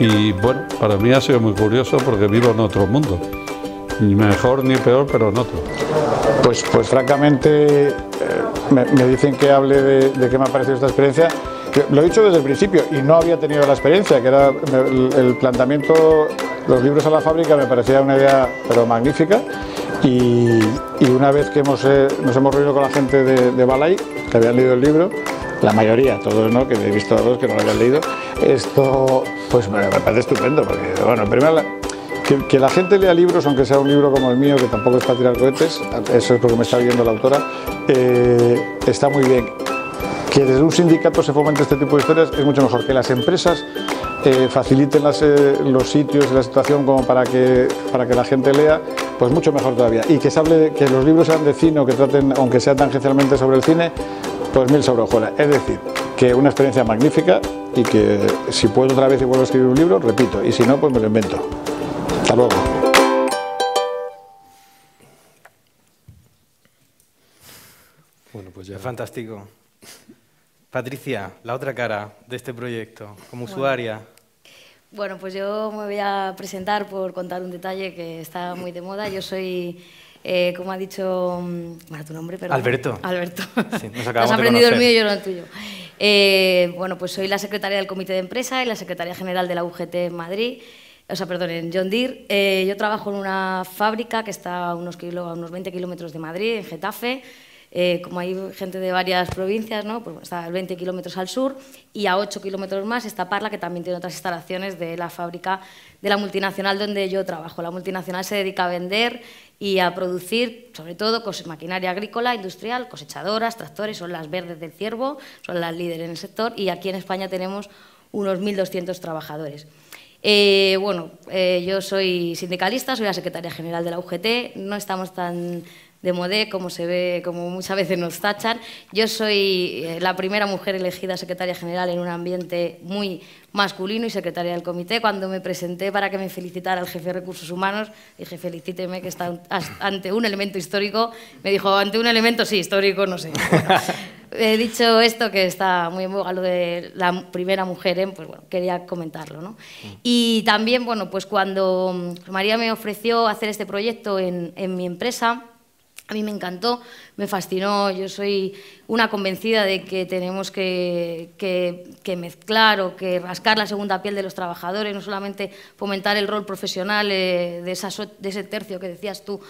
y bueno, para mí ha sido muy curioso porque vivo en otro mundo, ni mejor ni peor, pero en otro. Pues, pues francamente eh, me, dicen que hable de, qué me ha parecido esta experiencia. Lo he dicho desde el principio y no había tenido la experiencia, que era el, el planteamiento, los libros a la fábrica me parecía una idea pero magnífica y, una vez que eh, nos hemos reunido con la gente de, de, Balay, que habían leído el libro, la mayoría, todos no, que he visto a dos que no lo habían leído, esto pues me, parece estupendo, porque bueno, primero que, la gente lea libros, aunque sea un libro como el mío, que tampoco es para tirar cohetes, eso es porque me está viendo la autora, eh, está muy bien. Que desde un sindicato se fomente este tipo de historias es mucho mejor que las empresas eh, faciliten los sitios y la situación como para que, para que la gente lea pues mucho mejor todavía. Y que hable, que los libros sean de cine o que traten, aunque sea tangencialmente sobre el cine, pues mil sobre Es decir, que una experiencia magnífica y que si puedo otra vez y vuelvo a escribir un libro, repito, y si no, pues me lo invento. Hasta luego. Bueno, pues ya. Es Fantástico. Patricia, la otra cara de este proyecto, como usuaria. Bueno, pues yo me voy a presentar por contar un detalle que está muy de moda. Yo soy, eh, como ha dicho, mm, bueno, tu nombre, Alberto. Alberto. Sí, nos acabamos Has aprendido el mío y yo no el tuyo. Eh, bueno, pues soy la secretaria del Comité de Empresa y la secretaria general de la UGT en Madrid. O sea, perdón, en John Deere. Eh, yo trabajo en una fábrica que está a unos, a unos 20 kilómetros de Madrid, en Getafe eh, como hay gente de varias provincias, pues está a 20 kilómetros al sur y a 8 kilómetros más está Parla, que también tiene otras instalaciones de la fábrica de la multinacional donde yo trabajo. La multinacional se dedica a vender y a producir, sobre todo, maquinaria agrícola, industrial, cosechadoras, tractores, son las verdes del ciervo, son las líderes en el sector y aquí en España tenemos unos 1.200 trabajadores. Eh, bueno, eh, yo soy sindicalista, soy la secretaria general de la UGT, no estamos tan de Modé, como se ve, como muchas veces nos tachan. Yo soy eh, la primera mujer elegida secretaria general en un ambiente muy masculino y secretaria del comité. Cuando me presenté para que me felicitara el jefe de recursos humanos, dije, felicíteme que está ante un elemento histórico. Me dijo, ante un elemento, sí, histórico, no sé. he dicho esto que está muy en boga lo de la primera mujer, ¿eh? pues bueno, quería comentarlo. ¿no? Y también, bueno, pues cuando María me ofreció hacer este proyecto en, en mi empresa, a mí me encantó, me fascinó, yo soy una convencida de que tenemos que, mezclar o que rascar la segunda piel de los trabajadores, no solamente fomentar el rol profesional eh, de, ese tercio que decías tú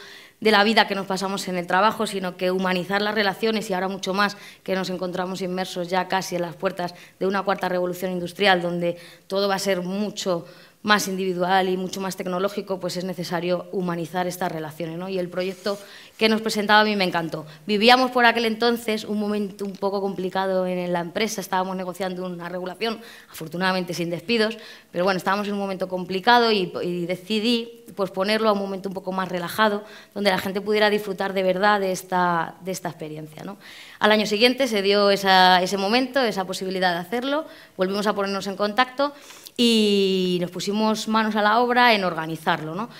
de la vida que nos pasamos en el trabajo, sino que humanizar las relaciones y ahora mucho más que nos encontramos inmersos ya casi en las puertas de una cuarta revolución industrial donde todo va a ser mucho más individual y mucho más tecnológico, pues es necesario humanizar estas relaciones. Y el proyecto que nos presentaba a mí me encantó. Vivíamos por aquel entonces un momento un poco complicado en la empresa, estábamos negociando una regulación, afortunadamente sin despidos, pero bueno, estábamos en un momento complicado y, decidí pues, ponerlo a un momento un poco más relajado, donde la gente pudiera disfrutar de verdad de esta, de esta experiencia. Al año siguiente se dio ese momento, esa posibilidad de hacerlo, volvimos a ponernos en contacto y nos pusimos manos a la obra en organizarlo. ¿no?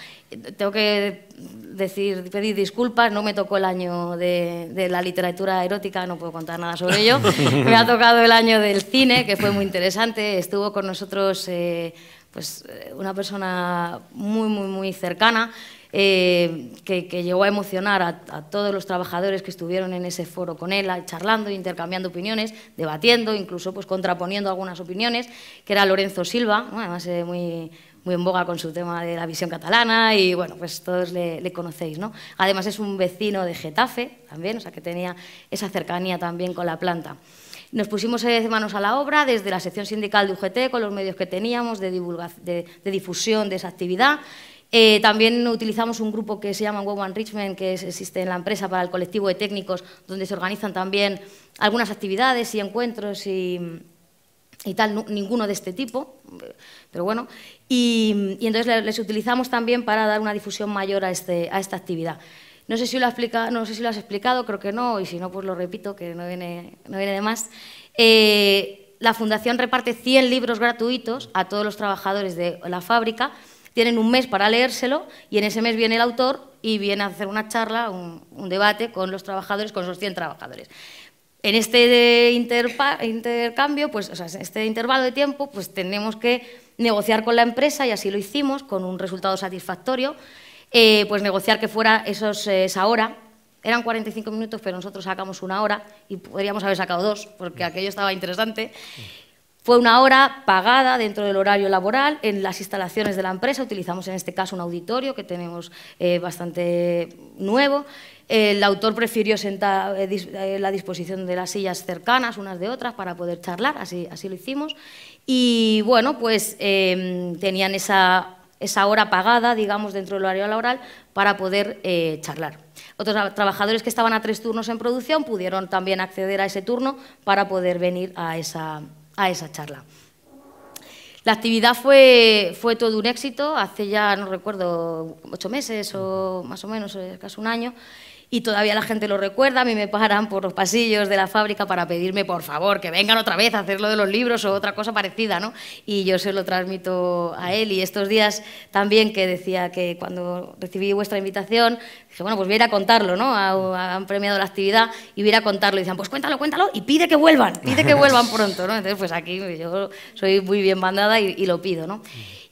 tengo que decir, pedir disculpas, no me tocó el año de, la literatura erótica, no puedo contar nada sobre ello. me ha tocado el año del cine, que fue muy interesante. Estuvo con nosotros eh, pues, eh, una persona muy, muy, muy cercana. Eh, que, llegó a emocionar a, todos los trabajadores que estuvieron en ese foro con él, charlando, intercambiando opiniones, debatiendo, incluso pues contraponiendo algunas opiniones, que era Lorenzo Silva, además muy, muy en boga con su tema de la visión catalana y bueno, pues todos le, conocéis, ¿no? Además es un vecino de Getafe también, o sea que tenía esa cercanía también con la planta. Nos pusimos eh, manos a la obra desde la sección sindical de UGT con los medios que teníamos de, de, de difusión de esa actividad. Eh, también utilizamos un grupo que se llama Woban Richmond que existe en la empresa para el colectivo de técnicos, donde se organizan también algunas actividades y encuentros y, y tal, ninguno de este tipo, pero bueno, y, entonces les utilizamos también para dar una difusión mayor a, este, a esta actividad. No sé, si lo explicado no sé si lo has explicado, creo que no, y si no, pues lo repito, que no viene, no viene de más. Eh, la Fundación reparte 100 libros gratuitos a todos los trabajadores de la fábrica, tienen un mes para leérselo y en ese mes viene el autor y viene a hacer una charla, un, debate con los trabajadores, con esos 100 trabajadores. En este intercambio, pues, en este intervalo de tiempo, pues tenemos que negociar con la empresa, y así lo hicimos, con un resultado satisfactorio, eh, pues negociar que fuera esos, eh, esa hora. Eran 45 minutos, pero nosotros sacamos una hora y podríamos haber sacado dos, porque aquello estaba interesante. Fue una hora pagada dentro del horario laboral en las instalaciones de la empresa. Utilizamos en este caso un auditorio que tenemos eh, bastante nuevo el autor prefirió sentar eh, eh, la disposición de las sillas cercanas unas de otras para poder charlar, así, lo hicimos. Y bueno, pues em, tenían esa, hora pagada, digamos, dentro del horario laboral para poder eh, charlar. Otros trabajadores que estaban a tres turnos en producción pudieron también acceder a ese turno para poder venir a esa, charla. La actividad fue, fue todo un éxito, hace ya, no recuerdo, ocho meses o más o menos, casi un año, y todavía la gente lo recuerda, a mí me paran por los pasillos de la fábrica para pedirme, por favor, que vengan otra vez a hacerlo de los libros o otra cosa parecida, ¿no? Y yo se lo transmito a él. Y estos días también que decía que cuando recibí vuestra invitación, dije, bueno, pues voy a contarlo, ¿no? han premiado la actividad y voy a contarlo. Y decían, pues cuéntalo, cuéntalo y pide que vuelvan, pide que vuelvan pronto, ¿no? Entonces, pues aquí yo soy muy bien mandada y, y lo pido, ¿no?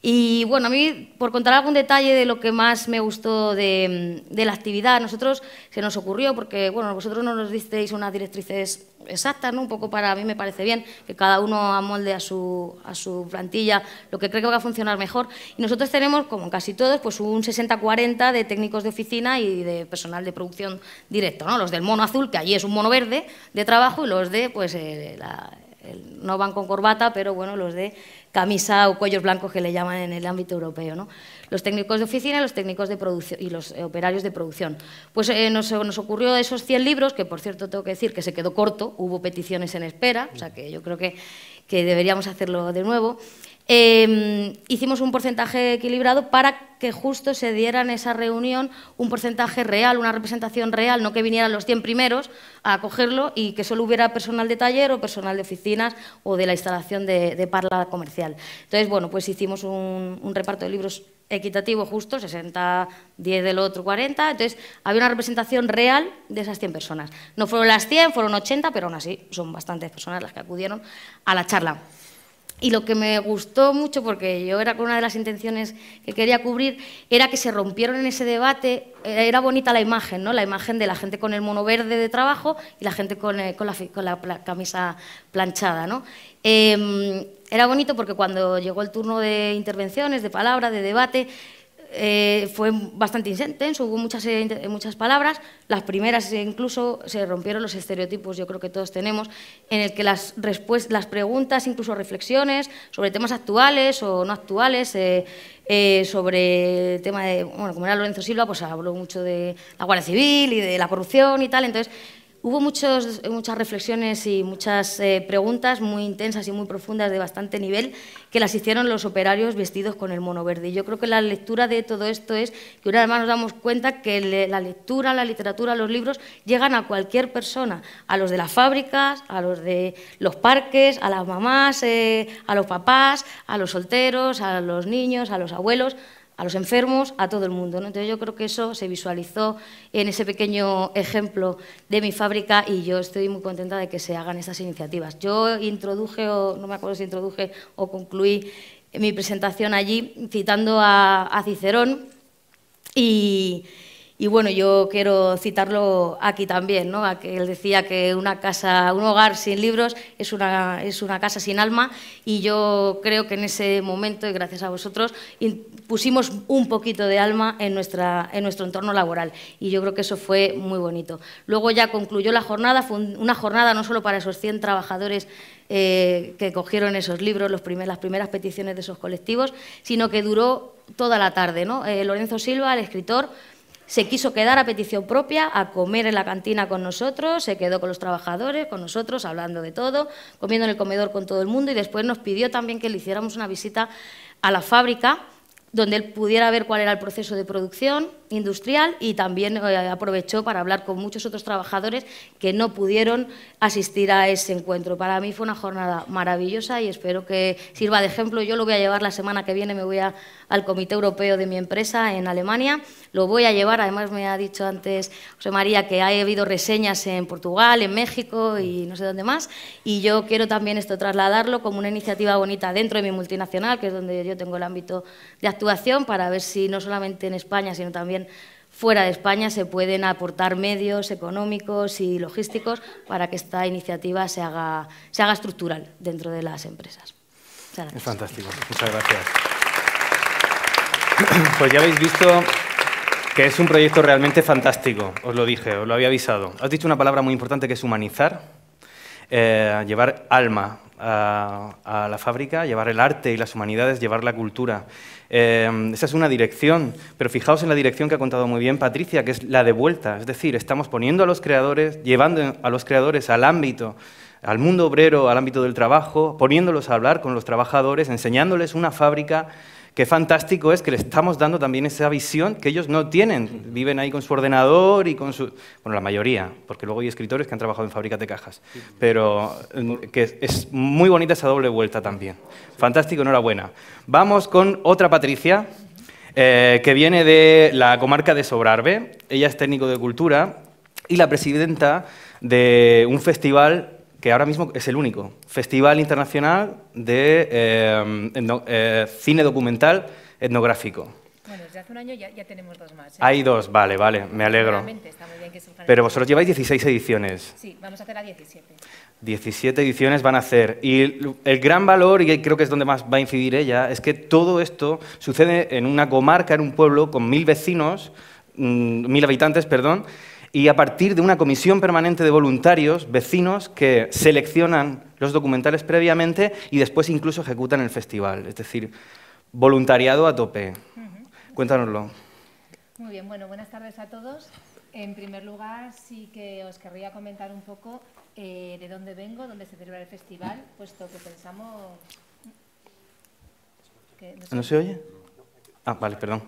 Y bueno, a mí, por contar algún detalle de lo que más me gustó de, la actividad, a nosotros se nos ocurrió, porque bueno, vosotros no nos disteis unas directrices exactas, ¿no? un poco para mí me parece bien que cada uno amolde a su, a su plantilla lo que cree que va a funcionar mejor. Y nosotros tenemos, como casi todos, pues un 60-40 de técnicos de oficina y de personal de producción directo, ¿no? los del mono azul, que allí es un mono verde de trabajo, y los de pues, eh, la, no van con corbata, pero bueno, los de camisa o cuellos blancos que le llaman en el ámbito europeo. Los técnicos de oficina los técnicos de producción, y los operarios de producción. Pues eh, nos, nos, ocurrió esos 100 libros, que por cierto tengo que decir que se quedó corto, hubo peticiones en espera, o sea que yo creo que, que deberíamos hacerlo de nuevo. Em, hicimos un porcentaje equilibrado para que justo se diera en esa reunión un porcentaje real, una representación real, no que vinieran los 100 primeros a cogerlo y que solo hubiera personal de taller o personal de oficinas o de la instalación de, parla comercial. Entonces, bueno, pues hicimos un, un reparto de libros equitativo justo, 60, 10 del otro, 40. Entonces, había una representación real de esas 100 personas. No fueron las 100, fueron 80, pero aún así son bastantes personas las que acudieron a la charla. Y lo que me gustó mucho, porque yo era con una de las intenciones que quería cubrir, era que se rompieron en ese debate, era bonita la imagen, ¿no? la imagen de la gente con el mono verde de trabajo y la gente con, eh, la, camisa planchada. ¿no? Em, era bonito porque cuando llegó el turno de intervenciones, de palabras, de debate, eh, fue bastante intenso, hubo muchas, eh, eh, palabras, las primeras incluso se rompieron los estereotipos, yo creo que todos tenemos, en el que las, las preguntas, incluso reflexiones sobre temas actuales o no actuales, sobre el tema de, bueno, como era Lorenzo Silva, pues habló mucho de la Guardia Civil y de la corrupción y tal, entonces Hubo muchos, eh, muchas reflexiones y muchas eh, preguntas muy intensas y muy profundas de bastante nivel que las hicieron los operarios vestidos con el mono verde. yo creo que la lectura de todo esto es que una vez más nos damos cuenta que la lectura, la literatura, los libros llegan a cualquier persona, a los de las fábricas, a los de los parques, a las mamás, eh, a los papás, a los solteros, a los niños, a los abuelos, a los enfermos, a todo el mundo. Entonces yo creo que eso se visualizó en ese pequeño ejemplo de mi fábrica y yo estoy muy contenta de que se hagan estas iniciativas. Yo introduje, o no me acuerdo si introduje o concluí mi presentación allí citando a Cicerón y, y bueno, yo quiero citarlo aquí también, ¿no? que él decía que una casa, un hogar sin libros es una, casa sin alma y yo creo que en ese momento, y gracias a vosotros, pusimos un poquito de alma en, nuestra, en nuestro entorno laboral y yo creo que eso fue muy bonito. Luego ya concluyó la jornada, fue una jornada no solo para esos 100 trabajadores eh, que cogieron esos libros, las primeras peticiones de esos colectivos, sino que duró toda la tarde, ¿no? Eh, Lorenzo Silva, el escritor, se quiso quedar a petición propia a comer en la cantina con nosotros, se quedó con los trabajadores, con nosotros, hablando de todo, comiendo en el comedor con todo el mundo y después nos pidió también que le hiciéramos una visita a la fábrica donde él pudiera ver cuál era el proceso de producción industrial y también eh, aprovechó para hablar con muchos otros trabajadores que no pudieron asistir a ese encuentro. Para mí fue una jornada maravillosa y espero que sirva de ejemplo. Yo lo voy a llevar la semana que viene, me voy al Comité Europeo de mi empresa en Alemania lo voy a llevar. Además, me ha dicho antes José María que ha habido reseñas en Portugal, en México y no sé dónde más. Y yo quiero también esto trasladarlo como una iniciativa bonita dentro de mi multinacional, que es donde yo tengo el ámbito de actuación, para ver si no solamente en España, sino también fuera de España se pueden aportar medios económicos y logísticos para que esta iniciativa se haga, se estructural dentro de las empresas. Es fantástico, muchas gracias. Pues ya habéis visto que es un proyecto realmente fantástico, os lo dije, os lo había avisado. Has dicho una palabra muy importante que es humanizar, eh, llevar alma a, la fábrica, llevar el arte y las humanidades, llevar la cultura. Eh, esa es una dirección, pero fijaos en la dirección que ha contado muy bien Patricia, que es la de vuelta, es decir, estamos poniendo a los creadores, llevando a los creadores al ámbito al mundo obrero, al ámbito del trabajo, poniéndolos a hablar con los trabajadores, enseñándoles una fábrica qué fantástico es que le estamos dando también esa visión que ellos no tienen. Viven ahí con su ordenador y con su... Bueno, la mayoría, porque luego hay escritores que han trabajado en fábricas de cajas. Pero mm, que es muy bonita esa doble vuelta también. Fantástico, enhorabuena. Vamos con otra Patricia, eh, que viene de la comarca de Sobrarbe. Ella es técnico de cultura y la presidenta de un festival que ahora mismo es el único festival internacional de eh, eh, cine documental etnográfico. Bueno, desde hace un año ya, tenemos dos más. ¿eh? Hay dos, vale, vale, me alegro. Pero vosotros lleváis 16 ediciones. Sí, vamos a hacer la 17. 17 ediciones van a hacer. Y el gran valor, y creo que es donde más va a incidir ella, es que todo esto sucede en una comarca, en un pueblo con mil vecinos, mm, mil habitantes, perdón, y a partir de una comisión permanente de voluntarios, vecinos, que seleccionan los documentales previamente y después incluso ejecutan el festival. Es decir, voluntariado a tope. Cuéntanoslo. Muy bien, bueno, buenas tardes a todos. En primer lugar, sí que os querría comentar un poco eh, de dónde vengo, dónde se celebra el festival, puesto que pensamos... no, se... ¿No se oye? Ah, vale, perdón.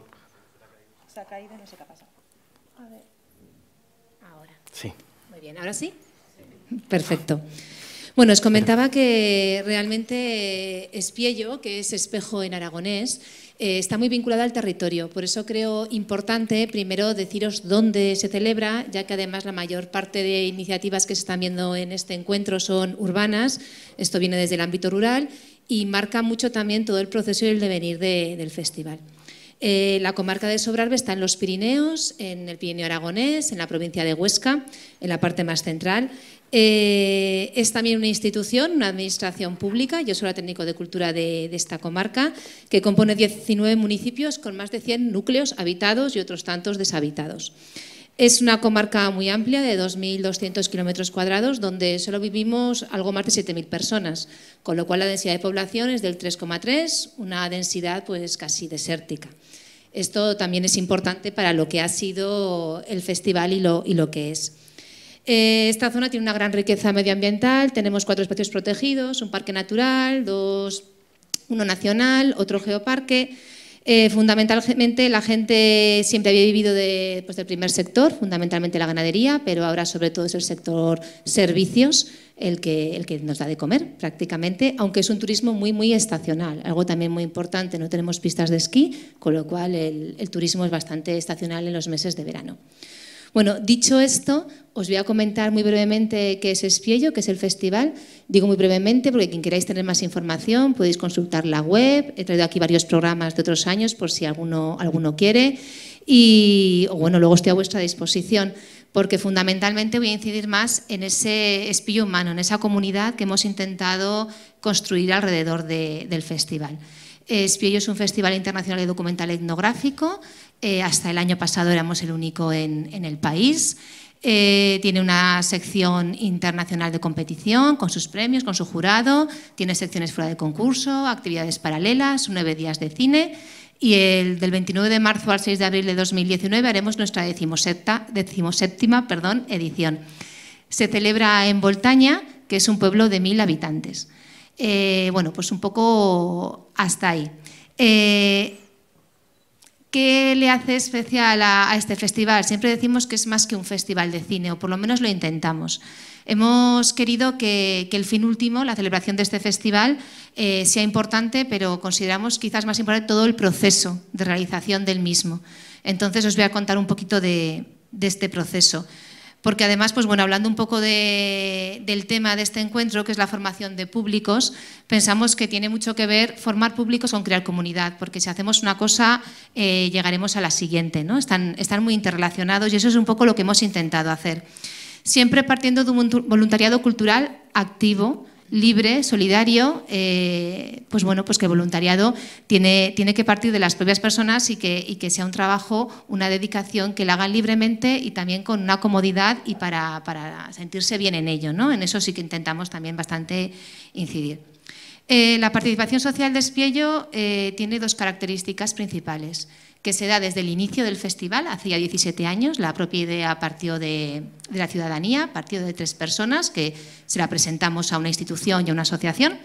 Se ha caído, no sé qué ha pasado. A ver. Sí. Muy bien, ¿ahora sí? Perfecto. Bueno, os comentaba que realmente eh, Espiello, que es espejo en aragonés, eh, está muy vinculada al territorio. Por eso creo importante primero deciros dónde se celebra, ya que además la mayor parte de iniciativas que se están viendo en este encuentro son urbanas. Esto viene desde el ámbito rural y marca mucho también todo el proceso y el devenir del festival. Eh, la comarca de Sobrarbe está en los Pirineos, en el Pirineo Aragonés, en la provincia de Huesca, en la parte más central. Eh, es también una institución, una administración pública, yo soy la técnico de cultura de, esta comarca, que compone 19 municipios con más de 100 núcleos habitados y otros tantos deshabitados. Es una comarca muy amplia de 2.200 kilómetros cuadrados, donde solo vivimos algo más de 7.000 personas, con lo cual la densidad de población es del 3,3, una densidad pues casi desértica. Esto también es importante para lo que ha sido el festival y lo, que es. Eh, esta zona tiene una gran riqueza medioambiental, tenemos cuatro espacios protegidos, un parque natural, dos, uno nacional, otro geoparque eh, fundamentalmente la gente siempre había vivido pues, del primer sector, fundamentalmente la ganadería, pero ahora sobre todo es el sector servicios el que, nos da de comer prácticamente, aunque es un turismo muy, muy estacional, algo también muy importante, no tenemos pistas de esquí, con lo cual el turismo es bastante estacional en los meses de verano. Bueno, dicho esto, os voy a comentar muy brevemente qué es Espiello, qué es el festival. Digo muy brevemente porque quien queráis tener más información podéis consultar la web. He traído aquí varios programas de otros años por si alguno, alguno quiere. Y bueno, luego estoy a vuestra disposición porque fundamentalmente voy a incidir más en ese espillo humano, en esa comunidad que hemos intentado construir alrededor del festival. Espiello es un festival internacional de documental etnográfico eh, hasta el año pasado éramos el único en, el país. Eh, tiene una sección internacional de competición con sus premios, con su jurado. Tiene secciones fuera de concurso, actividades paralelas, nueve días de cine. Y el del 29 de marzo al 6 de abril de 2019 haremos nuestra 17 decimoséptima perdón, edición. Se celebra en Voltaña, que es un pueblo de mil habitantes. Eh, bueno, pues un poco hasta ahí. Eh, ¿Qué le hace especial a, este festival? Siempre decimos que es más que un festival de cine, o por lo menos lo intentamos. Hemos querido que, el fin último, la celebración de este festival, eh, sea importante, pero consideramos quizás más importante todo el proceso de realización del mismo. Entonces os voy a contar un poquito de este proceso porque además, pues bueno, hablando un poco del tema de este encuentro, que es la formación de públicos, pensamos que tiene mucho que ver formar públicos con crear comunidad, porque si hacemos una cosa, eh, llegaremos a la siguiente, ¿no? Están, están muy interrelacionados y eso es un poco lo que hemos intentado hacer. Siempre partiendo de un voluntariado cultural activo, libre, solidario, eh, pues bueno, pues que el voluntariado tiene, que partir de las propias personas y que, sea un trabajo, una dedicación que la hagan libremente y también con una comodidad y para, sentirse bien en ello, ¿no? En eso sí que intentamos también bastante incidir. Eh, la participación social de Espiello eh, tiene dos características principales que se da desde el inicio del festival, hacía 17 años. La propia idea partió de, la ciudadanía, partió de tres personas que se la presentamos a una institución y a una asociación,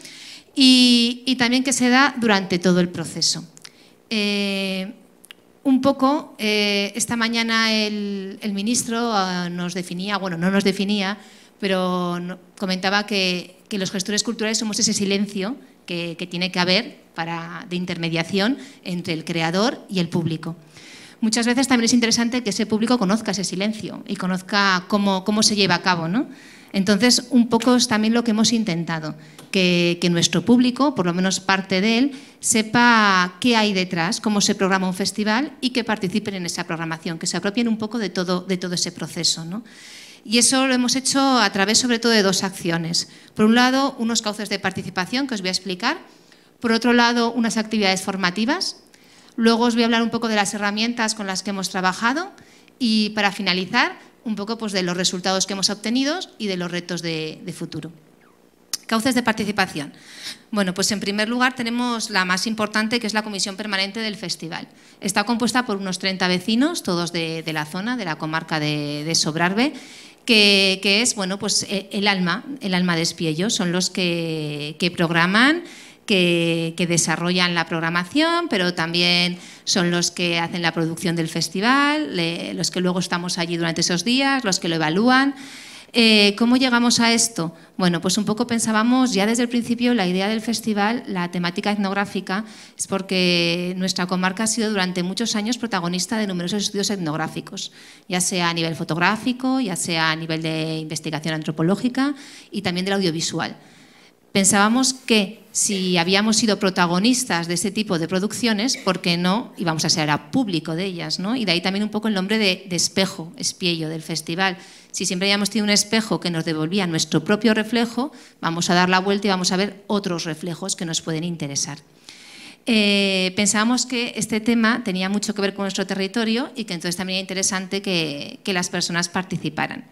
y, también que se da durante todo el proceso. Eh, un poco, eh, esta mañana el, ministro ah, nos definía, bueno, no nos definía, pero comentaba que, los gestores culturales somos ese silencio que tiene que haber de intermediación entre el creador y el público. Muchas veces también es interesante que ese público conozca ese silencio y conozca cómo, cómo se lleva a cabo. ¿no? Entonces, un poco es también lo que hemos intentado, que, que nuestro público, por lo menos parte de él, sepa qué hay detrás, cómo se programa un festival y que participen en esa programación, que se apropien un poco de todo, de todo ese proceso. ¿no? Y eso lo hemos hecho a través sobre todo de dos acciones. Por un lado, unos cauces de participación que os voy a explicar por otro lado, unas actividades formativas. Luego os voy a hablar un poco de las herramientas con las que hemos trabajado y para finalizar, un poco pues, de los resultados que hemos obtenido y de los retos de, futuro. Cauces de participación. Bueno, pues en primer lugar tenemos la más importante, que es la comisión permanente del festival. Está compuesta por unos 30 vecinos, todos de, la zona, de la comarca de, Sobrarbe, que, es bueno, pues e, el alma, el alma de Espiello. Son los que programan, que, desarrollan la programación, pero también son los que hacen la producción del festival, los que luego estamos allí durante esos días, los que lo evalúan. Eh, ¿Cómo llegamos a esto? Bueno, pues un poco pensábamos ya desde el principio la idea del festival, la temática etnográfica, es porque nuestra comarca ha sido durante muchos años protagonista de numerosos estudios etnográficos, ya sea a nivel fotográfico, ya sea a nivel de investigación antropológica y también del audiovisual pensábamos que si habíamos sido protagonistas de este tipo de producciones, ¿por qué no íbamos a ser a público de ellas? ¿no? Y de ahí también un poco el nombre de, espejo, espiello del festival. Si siempre habíamos tenido un espejo que nos devolvía nuestro propio reflejo, vamos a dar la vuelta y vamos a ver otros reflejos que nos pueden interesar. Eh, pensábamos que este tema tenía mucho que ver con nuestro territorio y que entonces también era interesante que las personas participaran.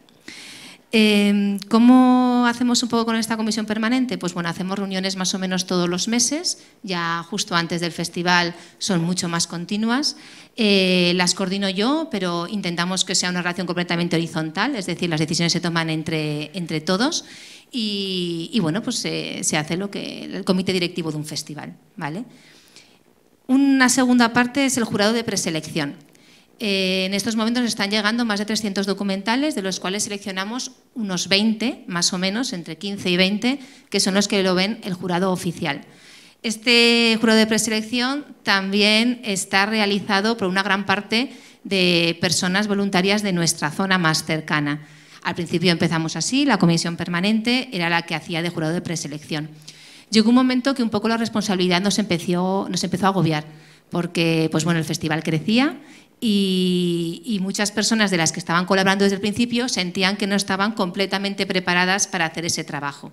Em, ¿Cómo hacemos un poco con esta comisión permanente? Pues bueno, hacemos reuniones más o menos todos los meses, ya justo antes del festival son mucho más continuas. Eh, las coordino yo, pero intentamos que sea una relación completamente horizontal, es decir, las decisiones se toman entre, entre todos y, bueno, pues se hace lo que el comité directivo de un festival, ¿vale? Una segunda parte es el jurado de preselección. Eh, en estos momentos están llegando más de 300 documentales, de los cuales seleccionamos unos 20, más o menos, entre 15 y 20, que son los que lo ven el jurado oficial. Este jurado de preselección también está realizado por una gran parte de personas voluntarias de nuestra zona más cercana. Al principio empezamos así, la comisión permanente era la que hacía de jurado de preselección. Llegó un momento que un poco la responsabilidad nos empezó, nos empezó a agobiar, porque pues bueno, el festival crecía y, muchas personas de las que estaban colaborando desde el principio sentían que no estaban completamente preparadas para hacer ese trabajo.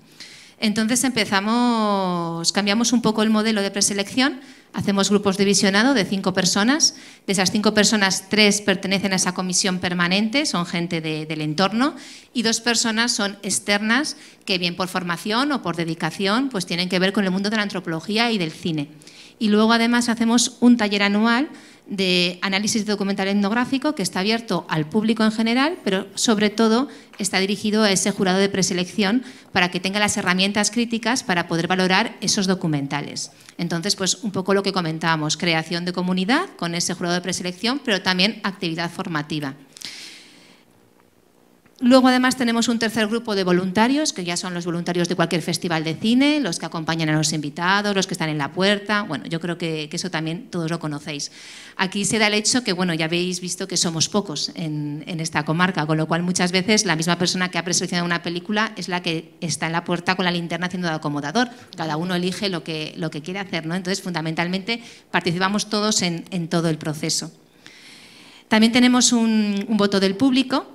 Entonces empezamos, cambiamos un poco el modelo de preselección, hacemos grupos de visionado de cinco personas, de esas cinco personas tres pertenecen a esa comisión permanente, son gente del entorno, y dos personas son externas que bien por formación o por dedicación pues tienen que ver con el mundo de la antropología y del cine. Y luego además hacemos un taller anual de análisis de documental etnográfico que está abierto al público en general, pero sobre todo está dirigido a ese jurado de preselección para que tenga las herramientas críticas para poder valorar esos documentales. Entonces, pues un poco lo que comentábamos, creación de comunidad con ese jurado de preselección, pero también actividad formativa. Luego además tenemos un tercer grupo de voluntarios, que ya son los voluntarios de cualquier festival de cine, los que acompañan a los invitados, los que están en la puerta. Bueno, yo creo que, eso también todos lo conocéis. Aquí se da el hecho que, bueno, ya habéis visto que somos pocos en, esta comarca, con lo cual muchas veces la misma persona que ha preseleccionado una película es la que está en la puerta con la linterna haciendo de acomodador. Cada uno elige lo que, lo que quiere hacer, ¿no? Entonces, fundamentalmente, participamos todos en, todo el proceso. También tenemos un voto del público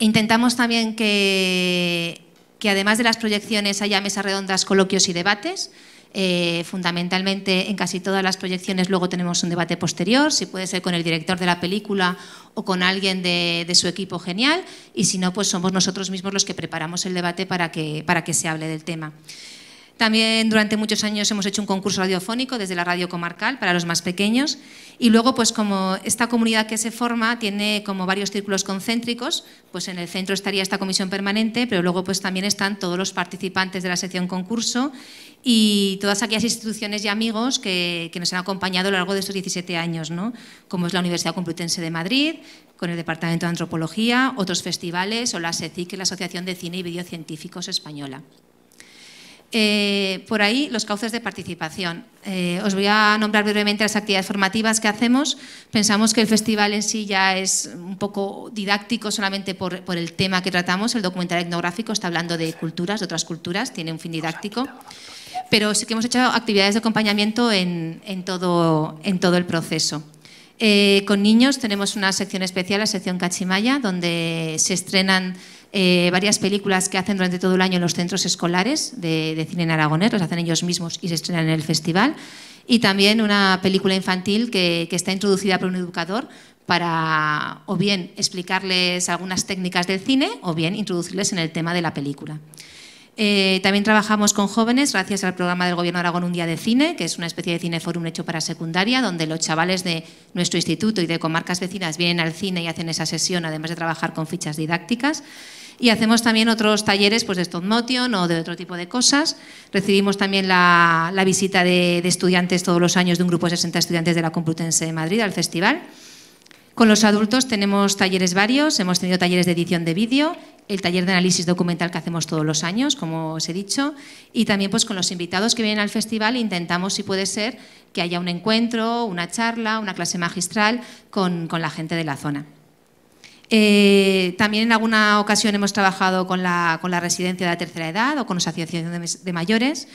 Intentamos también que, además de las proyecciones haya mesas redondas, coloquios y debates. Eh, fundamentalmente en casi todas las proyecciones luego tenemos un debate posterior, si puede ser con el director de la película o con alguien de, su equipo genial, y si no, pues somos nosotros mismos los que preparamos el debate para que, para que se hable del tema. También durante muchos años hemos hecho un concurso radiofónico desde la radio comarcal para los más pequeños. Y luego, pues como esta comunidad que se forma tiene como varios círculos concéntricos, pues en el centro estaría esta comisión permanente, pero luego pues también están todos los participantes de la sección concurso y todas aquellas instituciones y amigos que, nos han acompañado a lo largo de estos 17 años, ¿no? como es la Universidad Complutense de Madrid, con el Departamento de Antropología, otros festivales o la SECIC, que la Asociación de Cine y Videocientíficos Española. Eh, por ahí los cauces de participación. Eh, os voy a nombrar brevemente las actividades formativas que hacemos. Pensamos que el festival en sí ya es un poco didáctico solamente por, el tema que tratamos. El documental etnográfico está hablando de culturas, de otras culturas, tiene un fin didáctico. Pero sí que hemos hecho actividades de acompañamiento en, todo, el proceso. Eh, con niños tenemos una sección especial, la sección Cachimaya, donde se estrenan eh, varias películas que hacen durante todo el año en los centros escolares de, cine en Aragonés, las hacen ellos mismos y se estrenan en el festival. Y también una película infantil que, está introducida por un educador para o bien explicarles algunas técnicas del cine o bien introducirles en el tema de la película. Eh, también trabajamos con jóvenes gracias al programa del Gobierno de Aragón Un Día de Cine, que es una especie de cineforum hecho para secundaria, donde los chavales de nuestro instituto y de comarcas vecinas vienen al cine y hacen esa sesión, además de trabajar con fichas didácticas y hacemos también otros talleres pues, de stop motion o de otro tipo de cosas. Recibimos también la, visita de, estudiantes todos los años de un grupo de 60 estudiantes de la Complutense de Madrid al festival. Con los adultos tenemos talleres varios, hemos tenido talleres de edición de vídeo, el taller de análisis documental que hacemos todos los años, como os he dicho, y también pues con los invitados que vienen al festival intentamos, si puede ser, que haya un encuentro, una charla, una clase magistral con la gente de la zona. Eh, también en alguna ocasión hemos trabajado con la, residencia de la tercera edad o con asociaciones de mayores.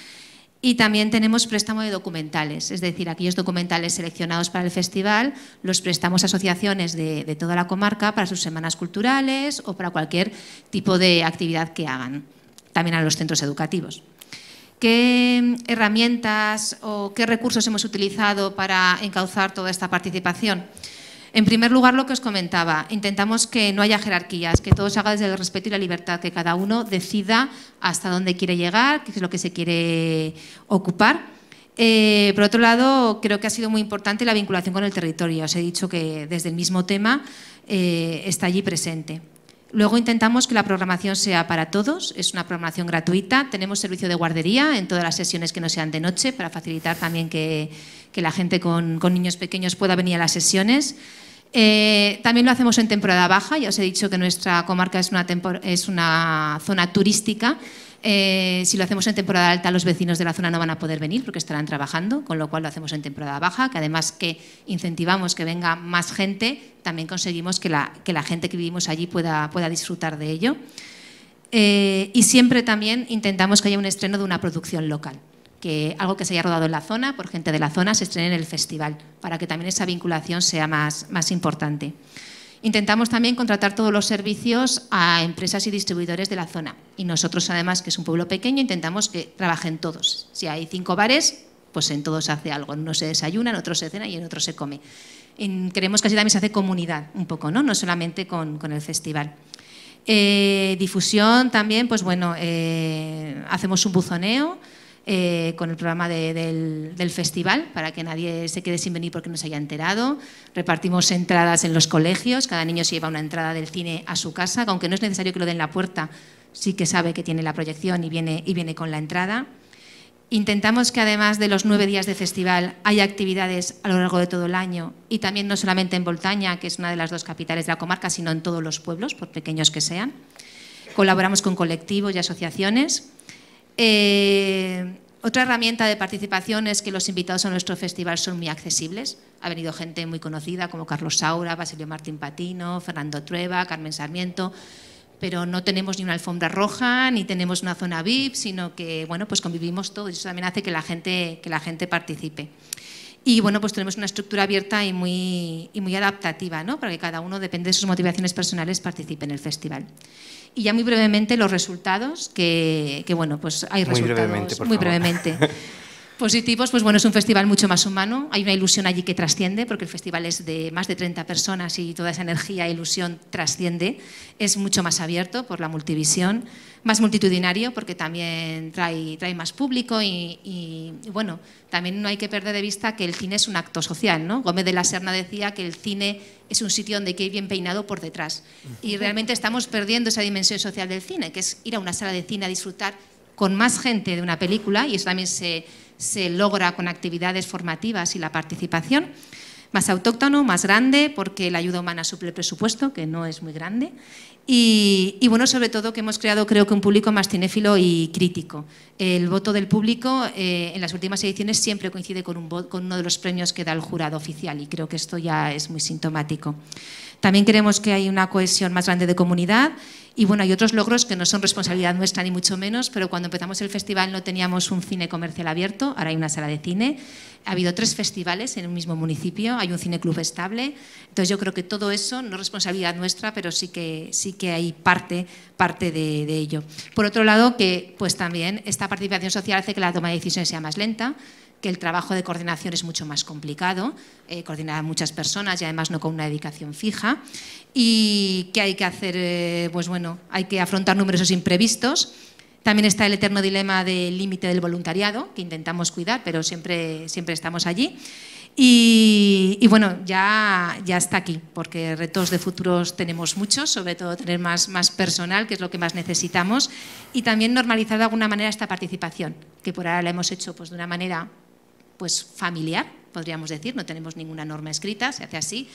Y también tenemos préstamo de documentales, es decir, aquellos documentales seleccionados para el festival los prestamos a asociaciones de toda la comarca para sus semanas culturales o para cualquier tipo de actividad que hagan, también a los centros educativos. ¿Qué herramientas o qué recursos hemos utilizado para encauzar toda esta participación? En primer lugar, lo que os comentaba, intentamos que no haya jerarquías, que todo se haga desde el respeto y la libertad, que cada uno decida hasta dónde quiere llegar, qué es lo que se quiere ocupar. Eh, por otro lado, creo que ha sido muy importante la vinculación con el territorio. Os he dicho que desde el mismo tema eh, está allí presente. Luego intentamos que la programación sea para todos, es una programación gratuita. Tenemos servicio de guardería en todas las sesiones que no sean de noche para facilitar también que, la gente con niños pequeños pueda venir a las sesiones. Eh, también lo hacemos en temporada baja, ya os he dicho que nuestra comarca es una, zona turística. Eh, si lo hacemos en temporada alta, los vecinos de la zona no van a poder venir porque estarán trabajando, con lo cual lo hacemos en temporada baja, que además que incentivamos que venga más gente, también conseguimos que la, gente que vivimos allí pueda, disfrutar de ello. Eh, y siempre también intentamos que haya un estreno de una producción local que algo que se haya rodado en la zona, por gente de la zona, se estrene en el festival, para que también esa vinculación sea más, importante. Intentamos también contratar todos los servicios a empresas y distribuidores de la zona. Y nosotros, además, que es un pueblo pequeño, intentamos que trabajen todos. Si hay cinco bares, pues en todos se hace algo. En uno se desayuna, en otro se cena y en otro se come. creemos que así también se hace comunidad un poco, no, no solamente con, el festival. Eh, difusión también, pues bueno, eh, hacemos un buzoneo eh, con el programa del, festival, para que nadie se quede sin venir porque no se haya enterado. Repartimos entradas en los colegios, cada niño se lleva una entrada del cine a su casa, aunque no es necesario que lo den en la puerta, sí que sabe que tiene la proyección y viene, y viene con la entrada. Intentamos que además de los nueve días de festival haya actividades a lo largo de todo el año y también no solamente en Voltaña, que es una de las dos capitales de la comarca, sino en todos los pueblos, por pequeños que sean. Colaboramos con colectivos y asociaciones eh, otra herramienta de participación es que los invitados a nuestro festival son muy accesibles. Ha venido gente muy conocida como Carlos Saura, Basilio Martín Patino, Fernando Trueba, Carmen Sarmiento, pero no tenemos ni una alfombra roja, ni tenemos una zona VIP, sino que bueno, pues convivimos todos y eso también hace que la gente, que la gente participe. Y bueno, pues tenemos una estructura abierta y muy, y muy adaptativa, ¿no? para que cada uno, depende de sus motivaciones personales, participe en el festival y ya muy brevemente los resultados, que, que bueno, pues hay muy resultados brevemente, muy favor. brevemente. Positivos, pues bueno, es un festival mucho más humano, hay una ilusión allí que trasciende, porque el festival es de más de 30 personas y toda esa energía e ilusión trasciende, es mucho más abierto por la multivisión, más multitudinario porque también trae, trae más público y, bueno, también no hay que perder de vista que el cine es un acto social, ¿no? Gómez de la Serna decía que el cine es un sitio donde hay que bien peinado por detrás y realmente estamos perdiendo esa dimensión social del cine, que es ir a una sala de cine a disfrutar con más gente de una película y eso también se se logra con actividades formativas y la participación. Más autóctono, más grande, porque la ayuda humana suple el presupuesto, que no es muy grande. Y, bueno, sobre todo que hemos creado creo que un público más cinéfilo y crítico. El voto del público eh, en las últimas ediciones siempre coincide con, un, con uno de los premios que da el jurado oficial y creo que esto ya es muy sintomático. También queremos que hay una cohesión más grande de comunidad y bueno, hay otros logros que no son responsabilidad nuestra ni mucho menos, pero cuando empezamos el festival no teníamos un cine comercial abierto, ahora hay una sala de cine, ha habido tres festivales en el mismo municipio, hay un cineclub estable, entonces yo creo que todo eso no es responsabilidad nuestra, pero sí que, sí que hay parte, parte de, de ello. Por otro lado, que pues también esta participación social hace que la toma de decisiones sea más lenta, que el trabajo de coordinación es mucho más complicado, eh, coordinar a muchas personas y además no con una dedicación fija, y que hay que hacer, eh, pues bueno, hay que afrontar numerosos imprevistos. También está el eterno dilema del límite del voluntariado, que intentamos cuidar, pero siempre, siempre estamos allí. Y, bueno, ya, ya está aquí, porque retos de futuros tenemos muchos, sobre todo tener más, más personal, que es lo que más necesitamos, y también normalizar de alguna manera esta participación, que por ahora la hemos hecho pues, de una manera pues familiar, podríamos decir, no tenemos ninguna norma escrita, se hace así,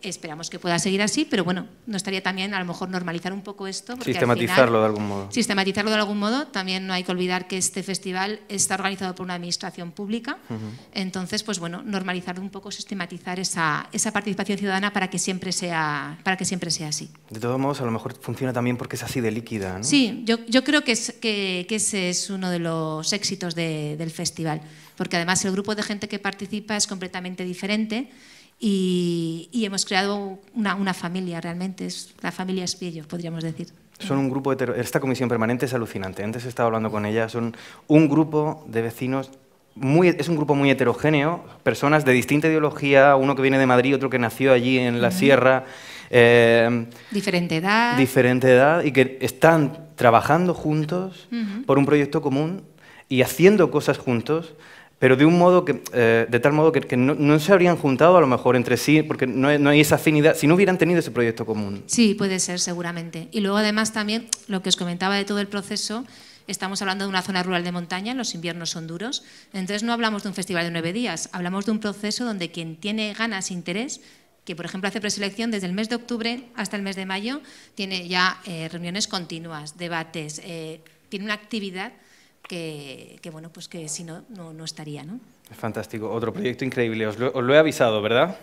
Esperamos que pueda seguir así, pero bueno, no estaría también a lo mejor normalizar un poco esto. sistematizarlo de algún modo. Sistematizarlo de algún modo. También no hay que olvidar que este festival está organizado por una administración pública. Entonces, pues bueno, normalizar un poco, sistematizar esa, esa participación ciudadana para que, siempre sea, para que siempre sea así. De todos modos, a lo mejor funciona también porque es así de líquida. ¿no? Sí, yo, yo creo que, es, que, ese es uno de los éxitos del festival. Porque además el grupo de gente que participa es completamente diferente y, hemos creado una, familia realmente, es la familia Espillo, podríamos decir. Son un grupo Esta comisión permanente es alucinante. Antes he estado hablando con ella. Son un grupo de vecinos muy, es un grupo muy heterogéneo, personas de distinta ideología, uno que viene de Madrid, otro que nació allí en la sierra. Eh, diferente edad. Diferente edad y que están trabajando juntos por un proyecto común y haciendo cosas juntos pero de un modo que, eh, de tal modo que, no, se habrían juntado a lo mejor entre sí, porque no, hay esa afinidad, si no hubieran tenido ese proyecto común. Sí, puede ser, seguramente. Y luego además también lo que os comentaba de todo el proceso, estamos hablando de una zona rural de montaña, los inviernos son duros, entonces no hablamos de un festival de nueve días, hablamos de un proceso donde quien tiene ganas e interés que por ejemplo hace preselección desde el mes de octubre hasta el mes de mayo, tiene ya eh, reuniones continuas, debates, eh, tiene una actividad que, bueno, pues que si no, no, estaría, ¿no? Es Fantástico, otro proyecto increíble. Os lo, he avisado, ¿verdad?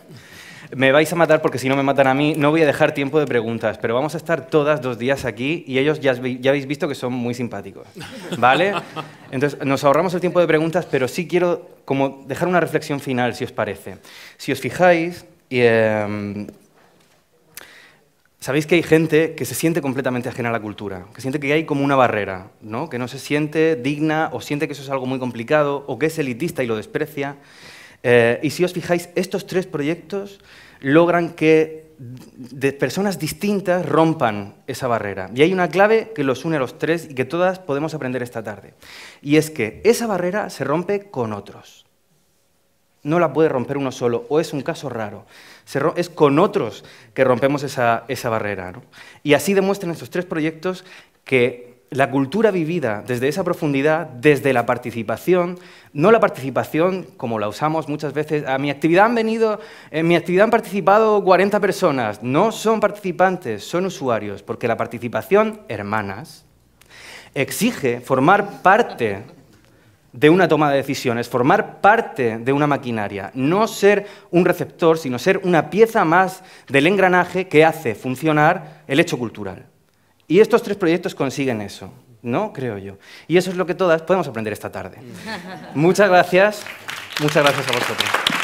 Me vais a matar porque si no me matan a mí, no voy a dejar tiempo de preguntas, pero vamos a estar todas dos días aquí y ellos ya, ya habéis visto que son muy simpáticos, ¿vale? Entonces, nos ahorramos el tiempo de preguntas, pero sí quiero como dejar una reflexión final, si os parece. Si os fijáis, eh, Sabéis que hay gente que se siente completamente ajena a la cultura, que siente que hay como una barrera, que no se siente digna o siente que eso es algo muy complicado o que es elitista y lo desprecia. Eh, y si os fijáis, estos tres proyectos logran que personas distintas rompan esa barrera. Y hay una clave que los une a los tres y que todas podemos aprender esta tarde. Y es que esa barrera se rompe con otros no la puede romper uno solo, o es un caso raro. es con otros que rompemos esa, barrera. Y así demuestran estos tres proyectos que la cultura vivida desde esa profundidad, desde la participación, no la participación como la usamos muchas veces, a ah, mi actividad han venido, en eh, mi actividad han participado 40 personas, no son participantes, son usuarios, porque la participación, hermanas, exige formar parte de una toma de decisiones, formar parte de una maquinaria, no ser un receptor, sino ser una pieza más del engranaje que hace funcionar el hecho cultural. Y estos tres proyectos consiguen eso, ¿no? Creo yo. Y eso es lo que todas podemos aprender esta tarde. muchas gracias, muchas gracias a vosotros.